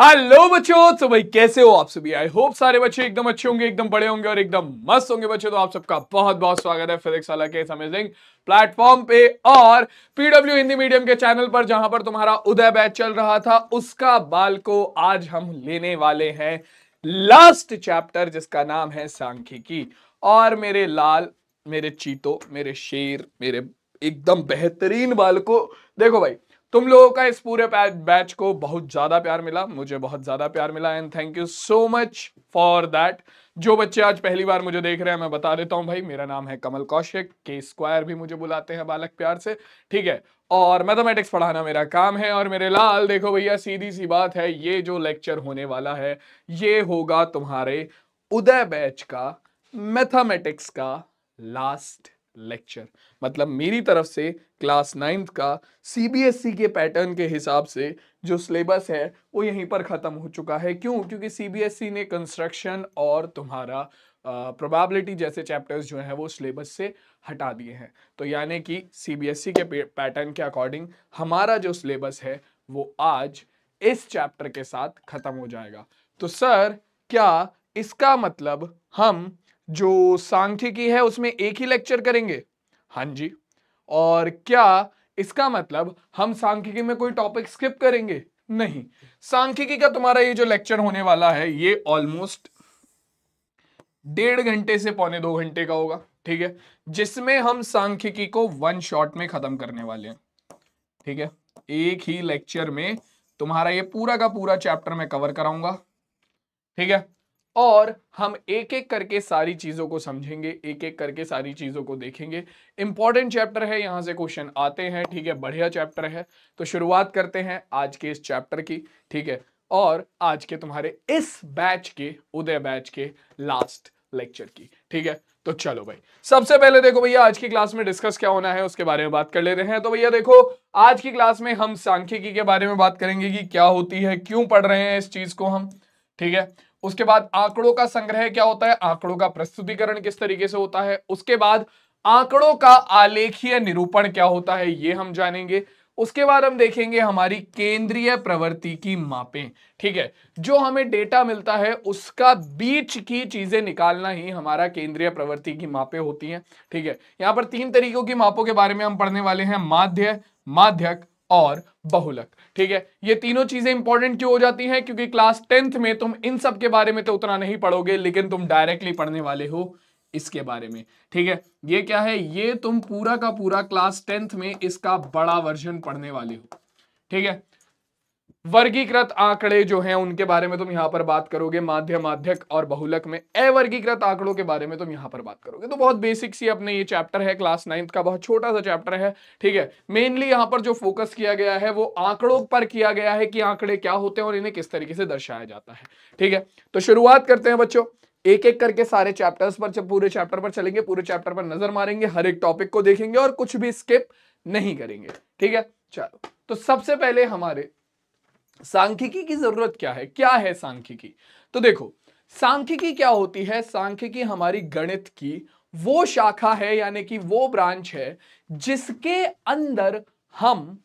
hello बच्चों तो भाई कैसे हो आप सभी आई होप सारे बच्चे एकदम अच्छे होंगे एकदम बड़े होंगे और एकदम मस्त होंगे बच्चे तो आप सबका बहुत बहुत स्वागत है फिजिक्स वाला के अमेजिंग प्लेटफॉर्म पे और पीडब्ल्यू हिंदी मीडियम के चैनल पर जहां पर तुम्हारा उदय बैच चल रहा था उसका बाल को आज हम लेने वाले हैं लास्ट चैप्टर जिसका नाम है सांख्यिकी और मेरे लाल मेरे चीतो मेरे शेर मेरे एकदम बेहतरीन बाल देखो भाई तुम लोगों का इस पूरे बैच को बहुत ज़्यादा प्यार मिला मुझे बहुत ज़्यादा प्यार मिला and thank you so much for that जो बच्चे आज पहली बार मुझे देख रहे हैं मैं बता देता हूँ भाई मेरा नाम है कमल कौशिक के स्क्वायर भी मुझे बुलाते हैं बालक प्यार से ठीक है और मैथमेटिक्स पढ़ाना मेरा काम है और मेरे लाल देखो भैया सीधी सी बात है ये जो लेक्चर होने वाला है ये होगा तुम्हारे उदय बैच का मैथमेटिक्स का लास्ट लेक्चर मतलब मेरी तरफ से क्लास नाइन्थ का सीबीएसई e के पैटर्न के हिसाब से जो सिलेबस है वो यहीं पर ख़त्म हो चुका है क्यों क्योंकि सीबीएसई e ने कंस्ट्रक्शन और तुम्हारा प्रोबेबिलिटी जैसे चैप्टर्स जो हैं वो सिलेबस से हटा दिए हैं तो यानी कि सीबीएसई e के पैटर्न के अकॉर्डिंग हमारा जो सिलेबस है वो आज इस चैप्टर के साथ ख़त्म हो जाएगा तो सर क्या इसका मतलब हम जो सांख्यिकी है उसमें एक ही लेक्चर करेंगे हाँ जी और क्या इसका मतलब हम सांख्यिकी में कोई टॉपिक स्किप करेंगे नहीं सांख्यिकी का तुम्हारा ये जो लेक्चर होने वाला है ये ऑलमोस्ट डेढ़ घंटे से पौने दो घंटे का होगा ठीक है जिसमें हम सांख्यिकी को वन शॉट में खत्म करने वाले हैं ठीक है एक ही लेक्चर में तुम्हारा ये पूरा का पूरा चैप्टर मैं कवर कराऊंगा ठीक है और हम एक एक करके सारी चीज़ों को समझेंगे एक एक करके सारी चीज़ों को देखेंगे इंपॉर्टेंट चैप्टर है यहां से क्वेश्चन आते हैं ठीक है बढ़िया चैप्टर है तो शुरुआत करते हैं आज के इस चैप्टर की ठीक है और आज के तुम्हारे इस बैच के उदय बैच के लास्ट लेक्चर की ठीक है तो चलो भाई सबसे पहले देखो भैया आज की क्लास में डिस्कस क्या होना है उसके बारे में बात कर लेते हैं तो भैया देखो आज की क्लास में हम सांख्यिकी के बारे में बात करेंगे कि क्या होती है क्यों पढ़ रहे हैं इस चीज को हम ठीक है उसके बाद आंकड़ों का संग्रह क्या होता है आंकड़ों का प्रस्तुतिकरण किस तरीके से होता है उसके बाद आंकड़ों का आलेखीय निरूपण क्या होता है ये हम जानेंगे उसके बाद हम देखेंगे हमारी केंद्रीय प्रवृत्ति की मापें ठीक है जो हमें डेटा मिलता है उसका बीच की चीजें निकालना ही हमारा केंद्रीय प्रवृत्ति की मापें होती हैं ठीक है यहां पर तीन तरीकों की मापों के बारे में हम पढ़ने वाले हैं माध्य माध्यक और बहुलक ठीक है ये तीनों चीजें इंपॉर्टेंट क्यों हो जाती हैं क्योंकि क्लास टेंथ में तुम इन सब के बारे में तो उतना नहीं पढ़ोगे लेकिन तुम डायरेक्टली पढ़ने वाले हो इसके बारे में ठीक है ये क्या है ये तुम पूरा का पूरा क्लास टेंथ में इसका बड़ा वर्जन पढ़ने वाले हो ठीक है वर्गीकृत आंकड़े जो हैं उनके बारे में तुम यहां पर बात करोगे माध्य माध्यक और बहुलक में अवर्गीकृत आंकड़ों के बारे में तुम यहां पर बात करोगे तो बहुत बेसिक सी अपने ये चैप्टर है क्लास नाइन्थ का बहुत छोटा सा चैप्टर है ठीक है मेनली यहां पर जो फोकस किया गया है वो आंकड़ों पर किया गया है कि आंकड़े क्या होते हैं और इन्हें किस तरीके से दर्शाया जाता है ठीक है तो शुरुआत करते हैं बच्चों एक एक करके सारे चैप्टर्स पर जब पूरे चैप्टर पर चलेंगे पूरे चैप्टर पर नजर मारेंगे हर एक टॉपिक को देखेंगे और कुछ भी स्किप नहीं करेंगे ठीक है चलो तो सबसे पहले हमारे सांख्यिकी की जरूरत क्या है क्या है सांख्यिकी तो देखो सांख्यिकी क्या होती है सांख्यिकी हमारी गणित की वो शाखा है यानी कि वो ब्रांच है जिसके अंदर हम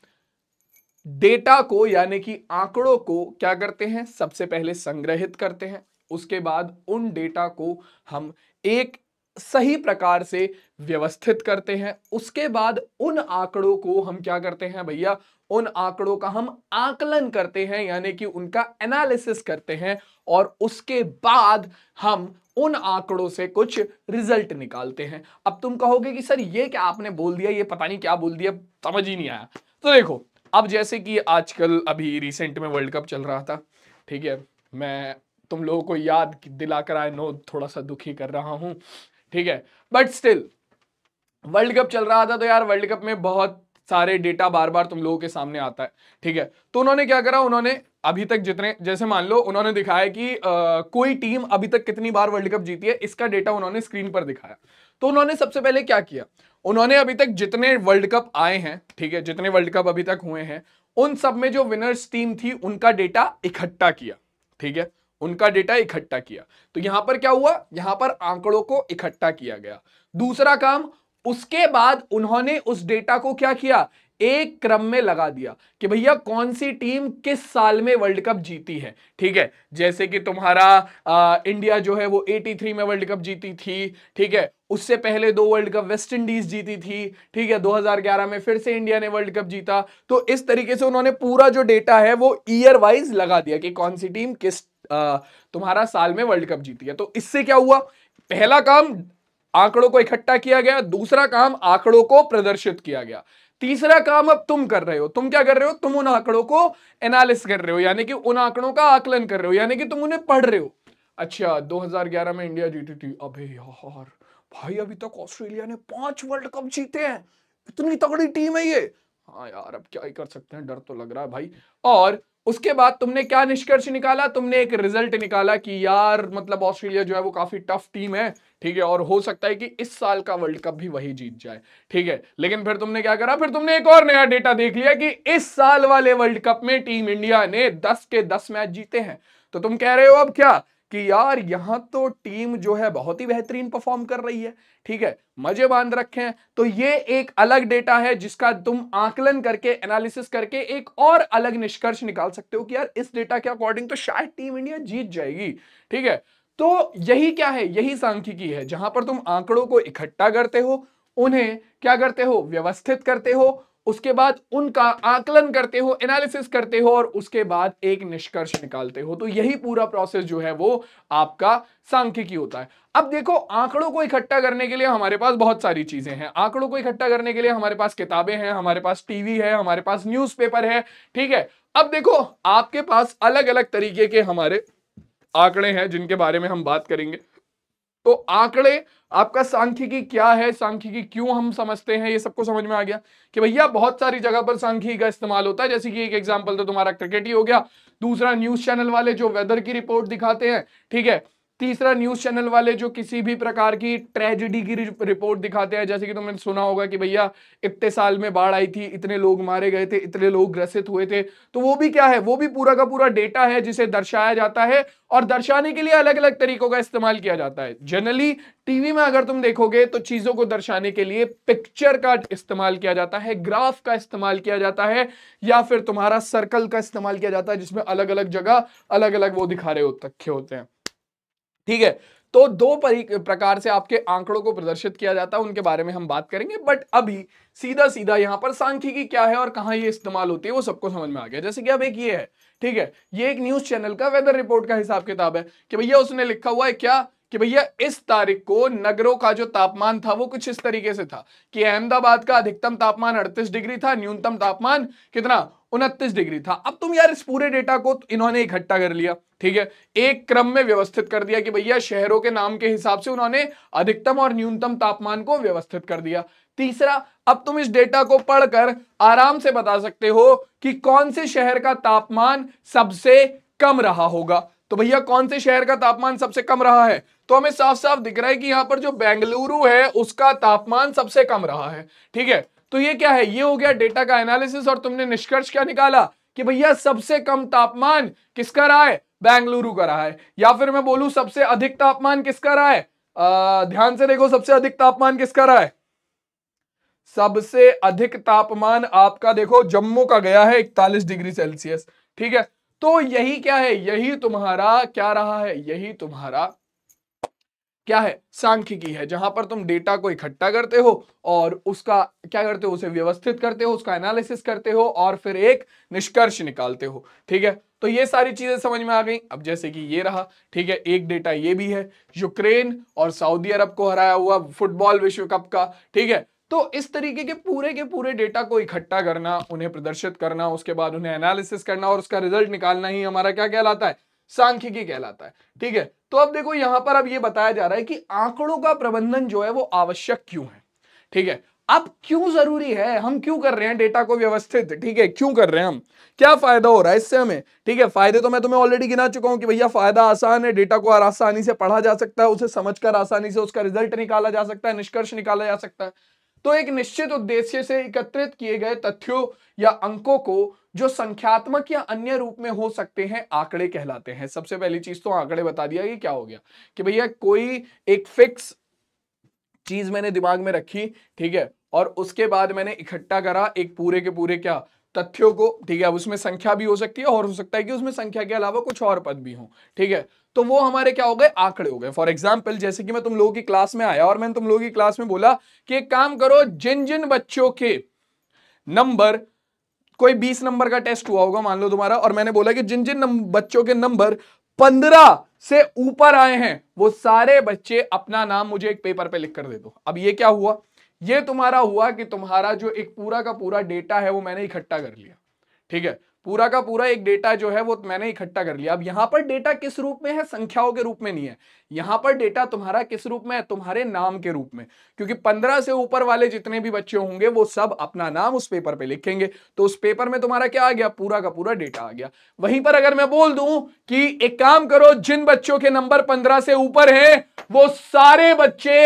डेटा को यानी कि आंकड़ों को क्या करते हैं सबसे पहले संग्रहित करते हैं उसके बाद उन डेटा को हम एक सही प्रकार से व्यवस्थित करते हैं उसके बाद उन आंकड़ों को हम क्या करते हैं भैया उन आंकड़ों का हम आकलन करते हैं यानी कि उनका एनालिसिस करते हैं और उसके बाद हम उन आंकड़ों से कुछ रिजल्ट निकालते हैं अब तुम कहोगे कि सर ये क्या आपने बोल दिया ये पता नहीं क्या बोल दिया समझ ही नहीं आया तो देखो अब जैसे कि आजकल अभी रिसेंट में वर्ल्ड कप चल रहा था ठीक है मैं तुम लोगों को याद दिलाकर आए नो थोड़ा सा दुखी कर रहा हूं ठीक है बट स्टिल वर्ल्ड कप चल रहा था तो यार वर्ल्ड कप में बहुत सारे डेटा बार बार तुम लोगों के सामने आता है ठीक है तो उन्होंने क्या करा उन्होंने अभी तक जितने जैसे मान लो उन्होंने दिखाया कि आ, कोई टीम अभी तक कितनी बार वर्ल्ड कप जीती है इसका डेटा उन्होंने स्क्रीन पर दिखाया तो उन्होंने सबसे पहले क्या किया उन्होंने अभी तक जितने वर्ल्ड कप आए हैं ठीक है जितने वर्ल्ड कप अभी तक हुए हैं उन सब में जो विनर्स टीम थी उनका डेटा इकट्ठा किया ठीक है उनका डेटा इकट्ठा किया तो यहां पर क्या हुआ यहां पर आंकड़ों को इकट्ठा किया गया दूसरा काम उसके बाद उन्होंने उस डेटा को क्या किया एक क्रम में लगा दिया कि भैया कौन सी टीम किस साल में वर्ल्ड कप जीती है ठीक है जैसे कि तुम्हारा आ, इंडिया जो है वो 83 में वर्ल्ड कप जीती थी ठीक है उससे पहले दो वर्ल्ड कप वेस्ट इंडीज जीती थी ठीक है 2011 में फिर से इंडिया ने वर्ल्ड कप जीता तो इस तरीके से उन्होंने पूरा जो डेटा है वो ईयर वाइज लगा दिया कि कौन सी टीम किस तुम्हारा साल में वर्ल्ड कप जीती है तो इससे क्या हुआ पहला काम आंकड़ों को इकट्ठा किया गया दूसरा काम आंकड़ों को प्रदर्शित किया गया तीसरा काम अब तुम कर रहे हो तुम क्या कर रहे हो तुम उन आंकड़ों को एनालिस कर रहे हो यानी कि उन आंकड़ों का आकलन कर रहे हो यानी कि तुम उन्हें पढ़ रहे हो अच्छा 2011 में इंडिया जीती थी अबे यार भाई अभी तक ऑस्ट्रेलिया ने पांच वर्ल्ड कप जीते हैं इतनी तगड़ी टीम है ये हाँ यार अब क्या ही कर सकते हैं डर तो लग रहा है भाई और उसके बाद तुमने क्या निष्कर्ष निकाला तुमने एक रिजल्ट निकाला कि यार मतलब ऑस्ट्रेलिया जो है वो काफी टफ टीम है ठीक है और हो सकता है कि इस साल का वर्ल्ड कप भी वही जीत जाए ठीक है लेकिन फिर तुमने क्या करा फिर तुमने एक और नया डेटा देख लिया कि इस साल वाले वर्ल्ड कप में टीम इंडिया ने दस के दस मैच जीते हैं तो तुम कह रहे हो अब क्या कि यार यहां तो टीम जो है बहुत ही बेहतरीन परफॉर्म कर रही है ठीक है मजे बांध रखे हैं तो ये एक अलग डेटा है जिसका तुम आकलन करके एनालिसिस करके एक और अलग निष्कर्ष निकाल सकते हो कि यार इस डेटा के अकॉर्डिंग तो शायद टीम इंडिया जीत जाएगी ठीक है तो यही क्या है यही सांख्यिकी है जहां पर तुम आंकड़ों को इकट्ठा करते हो उन्हें क्या करते हो व्यवस्थित करते हो उसके बाद उनका आकलन करते हो एनालिसिस करते हो और उसके बाद एक निष्कर्ष निकालते हो तो यही पूरा प्रोसेस जो है वो आपका सांख्यिकी होता है अब देखो आंकड़ों को इकट्ठा करने के लिए हमारे पास बहुत सारी चीजें हैं आंकड़ों को इकट्ठा करने के लिए हमारे पास किताबें हैं हमारे पास टीवी है हमारे पास न्यूज है ठीक है अब देखो आपके पास अलग अलग तरीके के हमारे आंकड़े हैं जिनके बारे में हम बात करेंगे तो आंकड़े आपका सांख्यिकी क्या है सांख्यिकी क्यों हम समझते हैं ये सबको समझ में आ गया कि भैया बहुत सारी जगह पर सांख्यिकी का इस्तेमाल होता है जैसे कि एक एग्जांपल तो तुम्हारा क्रिकेट ही हो गया दूसरा न्यूज चैनल वाले जो वेदर की रिपोर्ट दिखाते हैं ठीक है तीसरा न्यूज चैनल वाले जो किसी भी प्रकार की ट्रेजिडी की रिपोर्ट दिखाते हैं जैसे कि तुमने सुना होगा कि भैया इतने साल में बाढ़ आई थी इतने लोग मारे गए थे इतने लोग ग्रसित हुए थे तो वो भी क्या है वो भी पूरा का पूरा डेटा है जिसे दर्शाया जाता है और दर्शाने के लिए अलग अलग तरीकों का इस्तेमाल किया जाता है जनरली टीवी में अगर तुम देखोगे तो चीजों को दर्शाने के लिए पिक्चर का इस्तेमाल किया जाता है ग्राफ का इस्तेमाल किया जाता है या फिर तुम्हारा सर्कल का इस्तेमाल किया जाता है जिसमें अलग अलग जगह अलग अलग वो दिखा रहे हो रखे होते हैं ठीक है तो दो प्रकार से आपके आंकड़ों को प्रदर्शित किया जाता है उनके बारे में हम बात करेंगे बट अभी सीधा सीधा यहां पर सांख्यिकी क्या है और कहां ये इस्तेमाल होती है वो सबको समझ में आ गया जैसे कि अब एक ये है ठीक है ये एक न्यूज चैनल का वेदर रिपोर्ट का हिसाब किताब है कि भैया उसने लिखा हुआ है क्या कि भैया इस तारीख को नगरों का जो तापमान था वो कुछ इस तरीके से था कि अहमदाबाद का अधिकतम तापमान 38 डिग्री था न्यूनतम तापमान कितना उनतीस डिग्री था अब तुम यार इस पूरे डेटा को इन्होंने इकट्ठा कर लिया ठीक है एक क्रम में व्यवस्थित कर दिया कि भैया शहरों के नाम के हिसाब से उन्होंने अधिकतम और न्यूनतम तापमान को व्यवस्थित कर दिया तीसरा अब तुम इस डेटा को पढ़कर आराम से बता सकते हो कि कौन से शहर का तापमान सबसे कम रहा होगा तो भैया कौन से शहर का तापमान सबसे कम रहा है तो हमें साफ साफ दिख रहा है कि यहां पर जो बेंगलुरु है उसका तापमान सबसे कम रहा है ठीक है तो ये क्या है ये हो गया डेटा का एनालिसिस और तुमने निष्कर्ष क्या निकाला कि भैया सबसे कम तापमान किसका रहा है बेंगलुरु का रहा है या फिर मैं बोलू सबसे अधिक तापमान किसका रहा है आ, ध्यान से देखो सबसे अधिक तापमान किसका रहा है सबसे अधिक तापमान आपका देखो जम्मू का गया है इकतालीस डिग्री सेल्सियस ठीक है तो यही क्या है यही तुम्हारा क्या रहा है यही तुम्हारा क्या है सांख्यिकी है जहां पर तुम डेटा को इकट्ठा करते हो और उसका क्या करते हो उसे व्यवस्थित करते हो उसका एनालिसिस करते हो और फिर एक निष्कर्ष निकालते हो ठीक है तो ये सारी चीजें समझ में आ गई अब जैसे कि ये रहा ठीक है एक डेटा ये भी है यूक्रेन और सऊदी अरब को हराया हुआ फुटबॉल विश्व कप का ठीक है तो इस तरीके के पूरे के पूरे डेटा को इकट्ठा करना उन्हें प्रदर्शित करना उसके बाद उन्हें एनालिसिस करना और उसका रिजल्ट निकालना ही हमारा क्या कहलाता है सांख्यिकी कहलाता है ठीक है तो अब देखो यहां पर अब ये बताया जा रहा है कि आंकड़ों का प्रबंधन जो है वो आवश्यक क्यों है ठीक है अब क्यों जरूरी है हम क्यों कर रहे हैं डेटा को व्यवस्थित ठीक है क्यों कर रहे हैं हम क्या फायदा हो रहा है इससे हमें ठीक है फायदे तो मैं तुम्हें ऑलरेडी गिना चुका हूं कि भैया फायदा आसान है डेटा को आसानी से पढ़ा जा सकता है उसे समझकर आसानी से उसका रिजल्ट निकाला जा सकता है निष्कर्ष निकाला जा सकता है तो एक निश्चित उद्देश्य से एकत्रित किए गए तथ्यों या अंकों को जो संख्यात्मक या अन्य रूप में हो सकते हैं आंकड़े कहलाते हैं सबसे पहली चीज तो आंकड़े बता दिया कि क्या हो गया कि भैया कोई एक फिक्स चीज मैंने दिमाग में रखी ठीक है और उसके बाद मैंने इकट्ठा करा एक पूरे के पूरे क्या तथ्यों को ठीक है अब उसमें संख्या भी हो सकती है और हो सकता है कि उसमें संख्या के अलावा कुछ और पद भी हो ठीक है तो वो हमारे क्या हो गए आंकड़े हो गए फॉर एग्जाम्पल जैसे कि मैं तुम लोगों की क्लास में आया और मैंने तुम लोगों की क्लास में बोला कि एक काम करो जिन जिन बच्चों के नंबर कोई बीस नंबर का टेस्ट हुआ होगा मान लो तुम्हारा और मैंने बोला कि जिन जिन बच्चों के नंबर पंद्रह से ऊपर आए हैं वो सारे बच्चे अपना नाम मुझे एक पेपर पे लिख कर दे दो अब ये क्या हुआ ये तुम्हारा हुआ कि तुम्हारा जो एक पूरा का पूरा डेटा है वो मैंने इकट्ठा कर लिया ठीक है पूरा का पूरा एक डेटा जो है वो मैंने इकट्ठा कर लिया अब यहां पर डेटा किस रूप में है संख्याओं के रूप में नहीं है यहां पर डेटा तुम्हारा किस रूप में है तुम्हारे नाम के रूप में क्योंकि पंद्रह से ऊपर वाले जितने भी बच्चे होंगे वो सब अपना नाम उस पेपर पे लिखेंगे तो उस पेपर में तुम्हारा क्या आ गया पूरा का पूरा डेटा आ गया वहीं पर अगर मैं बोल दू कि एक काम करो जिन बच्चों के नंबर पंद्रह से ऊपर है वो सारे बच्चे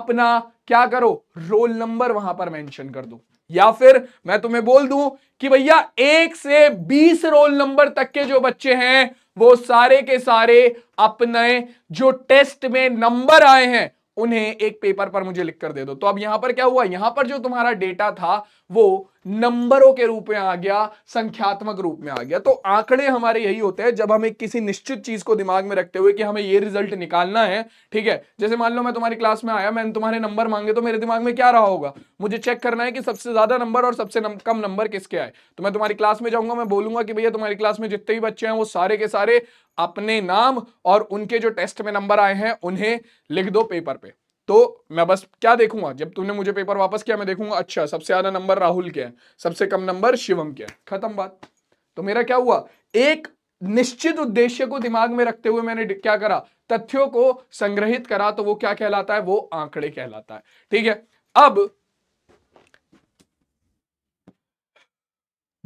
अपना क्या करो रोल नंबर वहां पर मैंशन कर दो या फिर मैं तुम्हें बोल दूं कि भैया एक से बीस रोल नंबर तक के जो बच्चे हैं वो सारे के सारे अपने जो टेस्ट में नंबर आए हैं उन्हें एक पेपर पर मुझे लिख कर दे दो तो अब यहां पर क्या हुआ यहां पर जो तुम्हारा डेटा था वो नंबरों के रूप में आ गया संख्यात्मक रूप में आ गया तो आंकड़े हमारे यही होते हैं जब हमें किसी निश्चित चीज को दिमाग में रखते हुए कि हमें ये रिजल्ट निकालना है ठीक है जैसे मान लो मैं तुम्हारी क्लास में आया मैंने तुम्हारे नंबर मांगे तो मेरे दिमाग में क्या रहा होगा मुझे चेक करना है कि सबसे ज्यादा नंबर और सबसे नम, कम नंबर किसके आए तो मैं तुम्हारी क्लास में जाऊंगा मैं बोलूंगा कि भैया तुम्हारी क्लास में जितने भी बच्चे हैं वो सारे के सारे अपने नाम और उनके जो टेस्ट में नंबर आए हैं उन्हें लिख दो पेपर पे तो मैं बस क्या देखूंगा जब तुमने मुझे पेपर वापस किया मैं देखूंगा अच्छा सबसे ज्यादा नंबर राहुल के हैं सबसे कम नंबर शिवम के हैं खत्म बात तो मेरा क्या हुआ एक निश्चित उद्देश्य को दिमाग में रखते हुए मैंने क्या करा तथ्यों को संग्रहित करा तो वो क्या कहलाता है वो आंकड़े कहलाता है ठीक है अब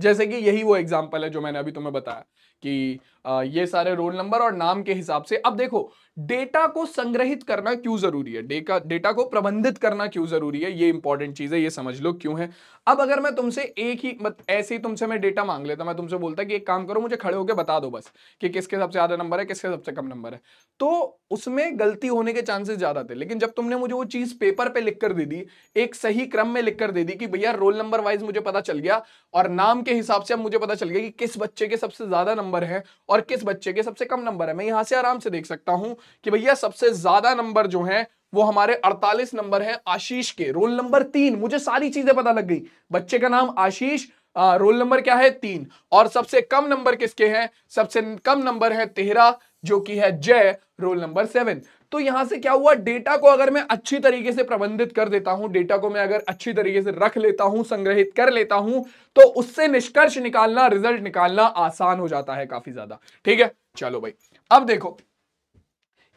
जैसे कि यही वो एग्जाम्पल है जो मैंने अभी तुम्हें बताया कि ये सारे रोल नंबर और नाम के हिसाब से अब देखो डेटा को संग्रहित करना क्यों जरूरी है डेटा डेटा को प्रबंधित करना क्यों जरूरी है ये इंपॉर्टेंट चीज है ये समझ लो क्यों है अब अगर मैं तुमसे एक ही मत ऐसे ही तुमसे मैं डेटा मांग लेता मैं तुमसे बोलता कि एक काम करो मुझे खड़े होकर बता दो बस कि किसके सबसे ज्यादा नंबर है किसके सबसे कम नंबर है तो उसमें गलती होने के चांसेस ज्यादा थे लेकिन जब तुमने मुझे वो चीज पेपर पे लिख कर दे दी एक सही क्रम में लिख कर दे दी कि भैया रोल नंबर वाइज मुझे पता चल गया और नाम के हिसाब से अब मुझे पता चल गया कि किस बच्चे के सबसे ज्यादा नंबर है और किस बच्चे के सबसे कम नंबर है मैं यहां से आराम से देख सकता हूं कि भैया सबसे ज्यादा नंबर जो है वो हमारे 48 नंबर है आशीष के रोल नंबर तीन मुझे सारी चीजें पता लग गई बच्चे का नाम आशीष आ, रोल नंबर क्या है तीन और सबसे कम नंबर किसके हैं सबसे कम नंबर है तेहरा जो कि है जय रोल नंबर सेवन तो यहां से क्या हुआ डेटा को अगर मैं अच्छी तरीके से प्रबंधित कर देता हूं डेटा को मैं अगर अच्छी तरीके से रख लेता हूं संग्रहित कर लेता हूं तो उससे निष्कर्ष निकालना रिजल्ट निकालना आसान हो जाता है काफी ज्यादा ठीक है चलो भाई अब देखो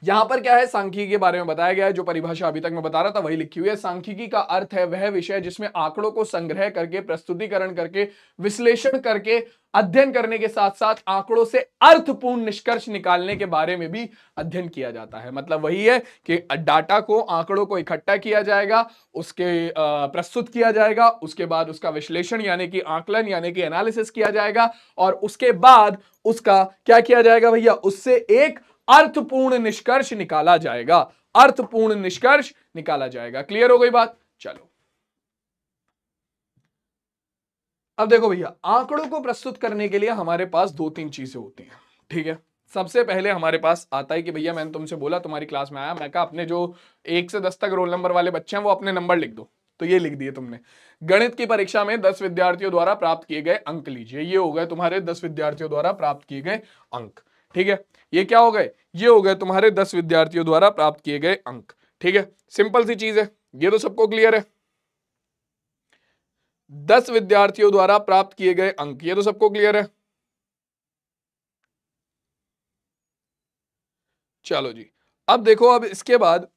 यहां पर क्या है सांख्यिकी के बारे में बताया गया है जो परिभाषा अभी तक मैं बता रहा था वही लिखी हुई है सांख्यिकी का अर्थ है वह विषय जिसमें आंकड़ों को संग्रह करके प्रस्तुतिकरण करके विश्लेषण करके अध्ययन करने के साथ साथ आंकड़ों से अर्थपूर्ण निष्कर्ष निकालने के बारे में भी अध्ययन किया जाता है मतलब वही है कि डाटा को आंकड़ों को इकट्ठा किया जाएगा उसके प्रस्तुत किया जाएगा उसके बाद उसका विश्लेषण यानी कि आंकलन यानी कि एनालिसिस किया जाएगा और उसके बाद उसका क्या किया जाएगा भैया उससे एक अर्थपूर्ण निष्कर्ष निकाला जाएगा अर्थपूर्ण निष्कर्ष निकाला जाएगा क्लियर हो गई बात चलो अब देखो भैया आंकड़ों को प्रस्तुत करने के लिए हमारे पास दो तीन चीजें होती हैं ठीक है सबसे पहले हमारे पास आता है कि भैया मैंने तुमसे बोला तुम्हारी क्लास में आया मैं कहा अपने जो एक से दस तक रोल नंबर वाले बच्चे हैं वो अपने नंबर लिख दो तो ये लिख दिए तुमने गणित की परीक्षा में दस विद्यार्थियों द्वारा प्राप्त किए गए अंक लीजिए ये हो गए तुम्हारे दस विद्यार्थियों द्वारा प्राप्त किए गए अंक ठीक है ये क्या हो गए ये हो गए तुम्हारे दस विद्यार्थियों द्वारा प्राप्त किए गए अंक ठीक है सिंपल सी चीज है ये तो सबको क्लियर है दस विद्यार्थियों द्वारा प्राप्त किए गए अंक ये तो सबको क्लियर है चलो जी अब देखो अब इसके बाद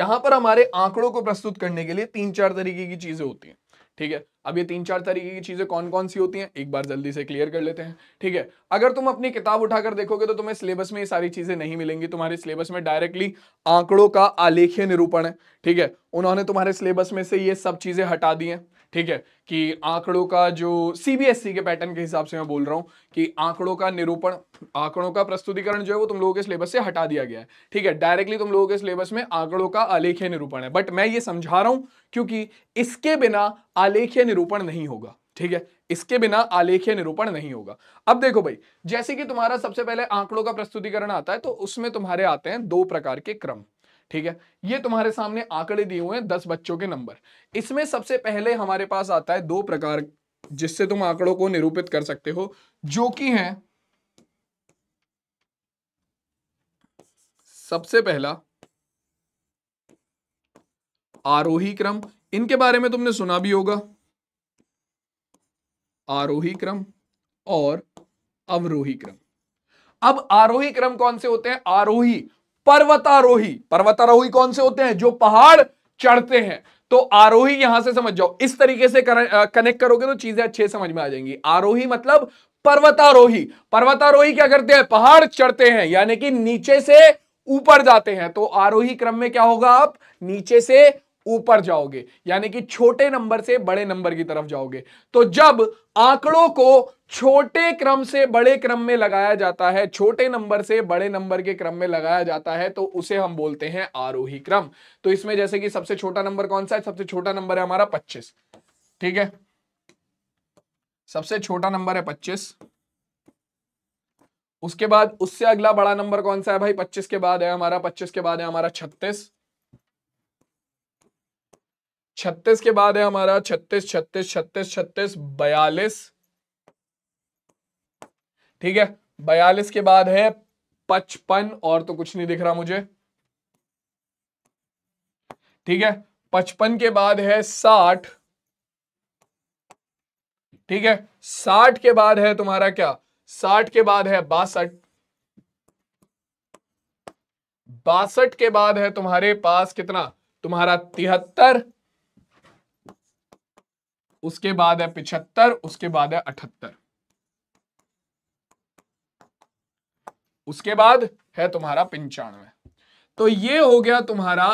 यहां पर हमारे आंकड़ों को प्रस्तुत करने के लिए तीन चार तरीके की चीजें होती हैं ठीक है अब ये तीन चार तरीके की चीज़ें कौन कौन सी होती हैं एक बार जल्दी से क्लियर कर लेते हैं ठीक है अगर तुम अपनी किताब उठाकर देखोगे तो तुम्हें सिलेबस में ये सारी चीज़ें नहीं मिलेंगी तुम्हारे सिलेबस में डायरेक्टली आंकड़ों का आलेख्य निरूपण है ठीक है उन्होंने तुम्हारे सिलेबस में से ये सब चीज़ें हटा दी हैं ठीक है कि आंकड़ों का जो सीबीएसई e के पैटर्न के हिसाब से मैं बोल रहा हूं कि आंकड़ों का निरूपण आंकड़ों का प्रस्तुतिकरण जो है वो तुम लोगों के सिलेबस से हटा दिया गया है ठीक है डायरेक्टली तुम लोगों के सिलेबस में आंकड़ों का आलेख्य निरूपण है बट मैं ये समझा रहा हूं क्योंकि इसके बिना आलेख्य निरूपण नहीं होगा ठीक है इसके बिना आलेख्य निरूपण नहीं होगा अब देखो भाई जैसे कि तुम्हारा सबसे पहले आंकड़ों का प्रस्तुतिकरण आता है तो उसमें तुम्हारे आते हैं दो प्रकार के क्रम ठीक है ये तुम्हारे सामने आंकड़े दिए हुए हैं दस बच्चों के नंबर इसमें सबसे पहले हमारे पास आता है दो प्रकार जिससे तुम आंकड़ों को निरूपित कर सकते हो जो कि है सबसे पहला आरोही क्रम इनके बारे में तुमने सुना भी होगा आरोही क्रम और अवरोही क्रम अब आरोही क्रम कौन से होते हैं आरोही पर्वतारोही पर्वतारोही कौन से होते हैं जो पहाड़ चढ़ते हैं तो आरोही यहां से समझ जाओ इस तरीके से कनेक्ट करोगे तो चीजें अच्छे समझ में आ जाएंगी आरोही मतलब पर्वतारोही पर्वतारोही क्या करते हैं पहाड़ चढ़ते हैं यानी कि नीचे से ऊपर जाते हैं तो आरोही क्रम में क्या होगा आप नीचे से ऊपर जाओगे यानी कि छोटे नंबर से बड़े नंबर की तरफ जाओगे तो जब आंकड़ों को छोटे क्रम से बड़े क्रम में लगाया जाता है छोटे नंबर से बड़े नंबर के क्रम में लगाया जाता है तो उसे हम बोलते हैं आरोही क्रम तो इसमें जैसे कि सबसे छोटा नंबर कौन सा है सबसे छोटा नंबर है हमारा पच्चीस ठीक है सबसे छोटा नंबर है पच्चीस उसके बाद उससे अगला बड़ा नंबर कौन सा है भाई पच्चीस के बाद है हमारा पच्चीस के बाद है हमारा छत्तीस छत्तीस के बाद है हमारा छत्तीस छत्तीस छत्तीस छत्तीस बयालीस ठीक है बयालीस के बाद है पचपन और तो कुछ नहीं दिख रहा मुझे ठीक है पचपन के बाद है साठ ठीक है साठ के बाद है तुम्हारा क्या साठ के बाद है बासठ बासठ के बाद है तुम्हारे पास कितना तुम्हारा तिहत्तर उसके बाद है पिछहत्तर उसके बाद है अठहत्तर उसके बाद है तुम्हारा पंचानवे तो ये हो गया तुम्हारा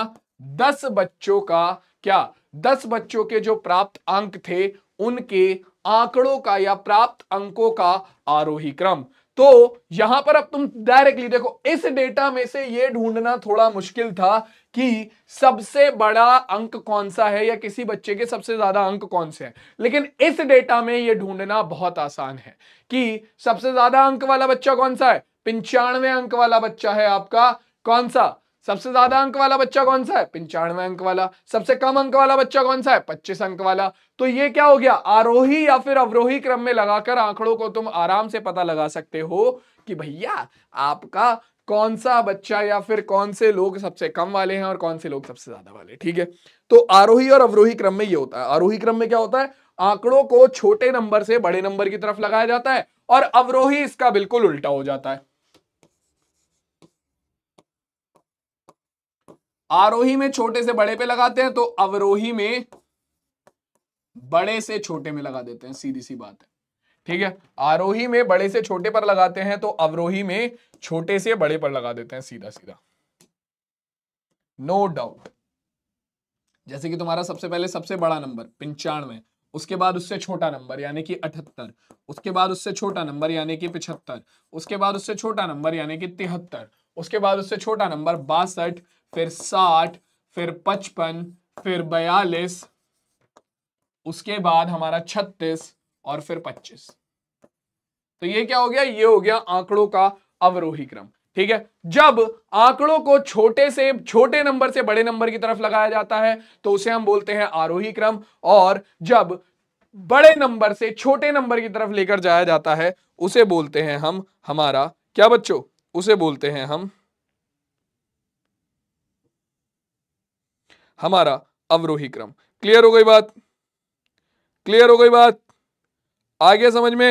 दस बच्चों का क्या दस बच्चों के जो प्राप्त अंक थे उनके आंकड़ों का या प्राप्त अंकों का आरोही क्रम तो यहां पर अब तुम डायरेक्टली देखो इस डेटा में से यह ढूंढना थोड़ा मुश्किल था कि सबसे बड़ा अंक कौन सा है या किसी बच्चे के सबसे ज्यादा अंक कौन से हैं लेकिन इस डेटा में यह ढूंढना बहुत आसान है कि सबसे ज्यादा अंक वाला बच्चा कौन सा है पंचानवे अंक वाला बच्चा है आपका कौन सा सबसे ज्यादा अंक वाला बच्चा कौन सा है पंचानवे अंक वाला सबसे कम अंक वाला बच्चा कौन सा है पच्चीस अंक वाला तो ये क्या हो गया आरोही या फिर अवरोही क्रम में लगाकर आंकड़ों को तुम आराम से पता लगा सकते हो कि भैया आपका कौन सा बच्चा या फिर कौन से लोग सबसे कम वाले हैं और कौन से लोग सबसे ज्यादा वाले ठीक है तो आरोही और अवरोही क्रम में ये होता है आरोही क्रम में क्या होता है आंकड़ों को छोटे नंबर से बड़े नंबर की तरफ लगाया जाता है और अवरोही इसका बिल्कुल उल्टा हो जाता है आरोही में छोटे से बड़े पे लगाते हैं तो अवरोही में बड़े से छोटे में लगा देते हैं सीधी सी बात है ठीक है आरोही में बड़े से छोटे पर लगाते हैं तो अवरोही में छोटे से बड़े पर लगा देते हैं सीधा सीधा नो डाउट जैसे कि तुम्हारा सबसे पहले सबसे बड़ा नंबर पंचानवे उसके बाद उससे छोटा नंबर यानी कि अठहत्तर उसके बाद उससे छोटा नंबर यानी कि पिछहत्तर उसके बाद उससे छोटा नंबर यानी कि तिहत्तर उसके बाद उससे छोटा नंबर बासठ फिर साठ फिर पचपन फिर बयालीस उसके बाद हमारा छत्तीस और फिर पच्चीस तो ये क्या हो गया ये हो गया आंकड़ों का अवरोही क्रम ठीक है जब आंकड़ों को छोटे से छोटे नंबर से बड़े नंबर की तरफ लगाया जाता है तो उसे हम बोलते हैं आरोही क्रम और जब बड़े नंबर से छोटे नंबर की तरफ लेकर जाया जाता है उसे बोलते हैं हम हमारा क्या बच्चों उसे बोलते हैं हम हमारा अवरोही क्रम क्लियर हो गई बात क्लियर हो गई बात आगे समझ में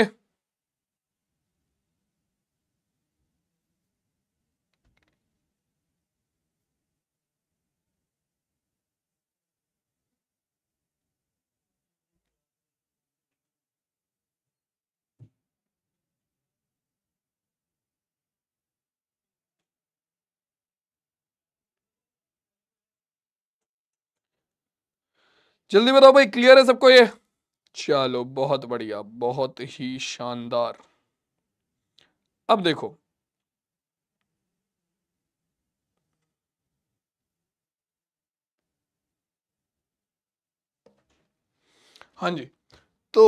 जल्दी बताओ भाई क्लियर है सबको ये चलो बहुत बढ़िया बहुत ही शानदार अब देखो हाँ जी तो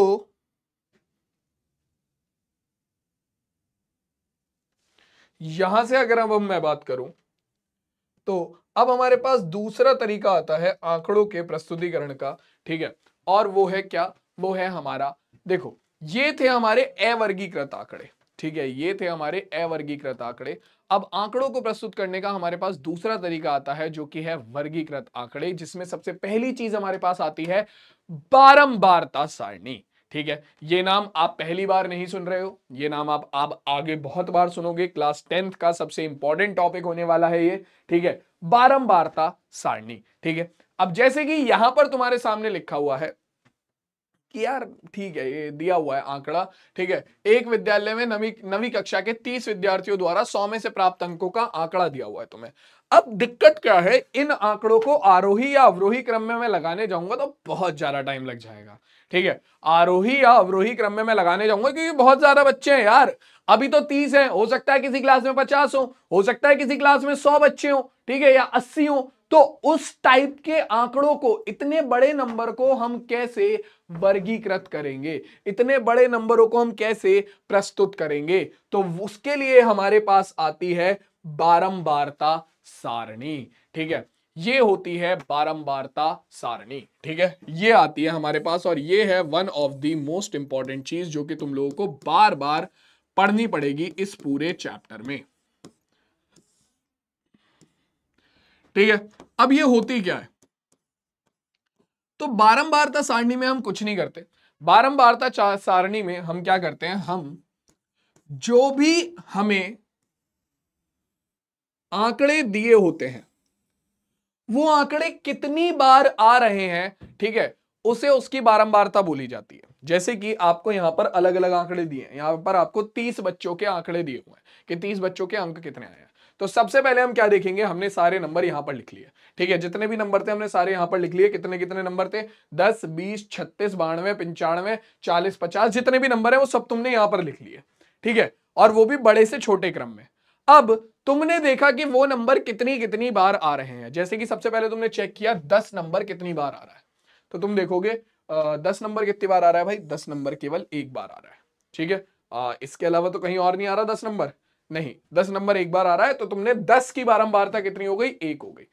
यहां से अगर अब मैं बात करूं तो अब हमारे पास दूसरा तरीका आता है आंकड़ों के प्रस्तुतिकरण का ठीक है और वो है क्या वो है हमारा देखो ये थे हमारे अवर्गीकृत आंकड़े ठीक है ये थे हमारे अवर्गीकृत आंकड़े अब आंकड़ों को प्रस्तुत करने का हमारे पास दूसरा तरीका आता है जो कि है वर्गीकृत आंकड़े जिसमें सबसे पहली चीज हमारे पास आती है बारंबारता सारणी ठीक है ये नाम आप पहली बार नहीं सुन रहे हो ये नाम आप आप आगे बहुत बार सुनोगे क्लास टेंथ का सबसे इंपॉर्टेंट टॉपिक होने वाला है ये ठीक है बारंबारता सारणी ठीक है अब जैसे कि यहां पर तुम्हारे सामने लिखा हुआ है कि यार ठीक है ये दिया हुआ है आंकड़ा ठीक है एक विद्यालय में नवी नवी कक्षा के तीस विद्यार्थियों द्वारा सौ में से प्राप्त अंकों का आंकड़ा दिया हुआ है तुम्हें अब दिक्कत क्या है इन आंकड़ों को आरोही या अवरोही क्रम में मैं लगाने जाऊंगा तो बहुत ज्यादा टाइम लग जाएगा ठीक है आरोही या अवरोही क्रम में मैं लगाने जाऊंगा क्योंकि बहुत ज्यादा बच्चे हैं यार अभी तो तीस है हो सकता है किसी क्लास में पचास हो हो सकता है किसी क्लास में सौ बच्चे हो ठीक है या अस्सी हो तो उस टाइप के आंकड़ों को इतने बड़े नंबर को हम कैसे वर्गीकृत करेंगे इतने बड़े नंबरों को हम कैसे प्रस्तुत करेंगे तो उसके लिए हमारे पास आती है बारंबारता सारणी ठीक है ये होती है बारंबारता सारणी ठीक है ये आती है हमारे पास और ये है one of the most important चीज जो कि तुम लोगों को बार बार पढ़नी पड़ेगी इस पूरे चैप्टर में ठीक है अब ये होती क्या है तो बारंबारता सारणी में हम कुछ नहीं करते बारंबारता सारणी में हम क्या करते हैं हम जो भी हमें आंकड़े दिए होते हैं वो आंकड़े कितनी बार आ रहे हैं ठीक है उसे उसकी बारंबारता बोली जाती है जैसे कि आपको यहां पर अलग अलग आंकड़े दिए हैं यहां पर आपको तीस बच्चों के आंकड़े दिए हुए हैं कि तीस बच्चों के अंक कितने आए हैं तो सबसे पहले हम क्या देखेंगे हमने सारे नंबर यहाँ पर लिख लिए ठीक है जितने भी नंबर थे हमने सारे यहां पर लिख लिए कितने कितने नंबर थे दस बीस छत्तीस बानवे पंचानवे चालीस पचास जितने भी नंबर है वो सब तुमने यहां पर लिख लिए ठीक है और वो भी बड़े से छोटे क्रम में अब तुमने देखा कि वो नंबर कितनी कितनी बार आ रहे हैं जैसे कि सबसे पहले तुमने चेक किया दस नंबर कितनी बार आ रहा है तो तुम देखोगे दस नंबर कितनी बार आ रहा है भाई दस नंबर केवल एक बार आ रहा है ठीक है इसके अलावा तो कहीं और नहीं आ रहा दस नंबर नहीं दस नंबर एक बार आ रहा है तो तुमने दस की बारंबारता कितनी हो गई एक हो गई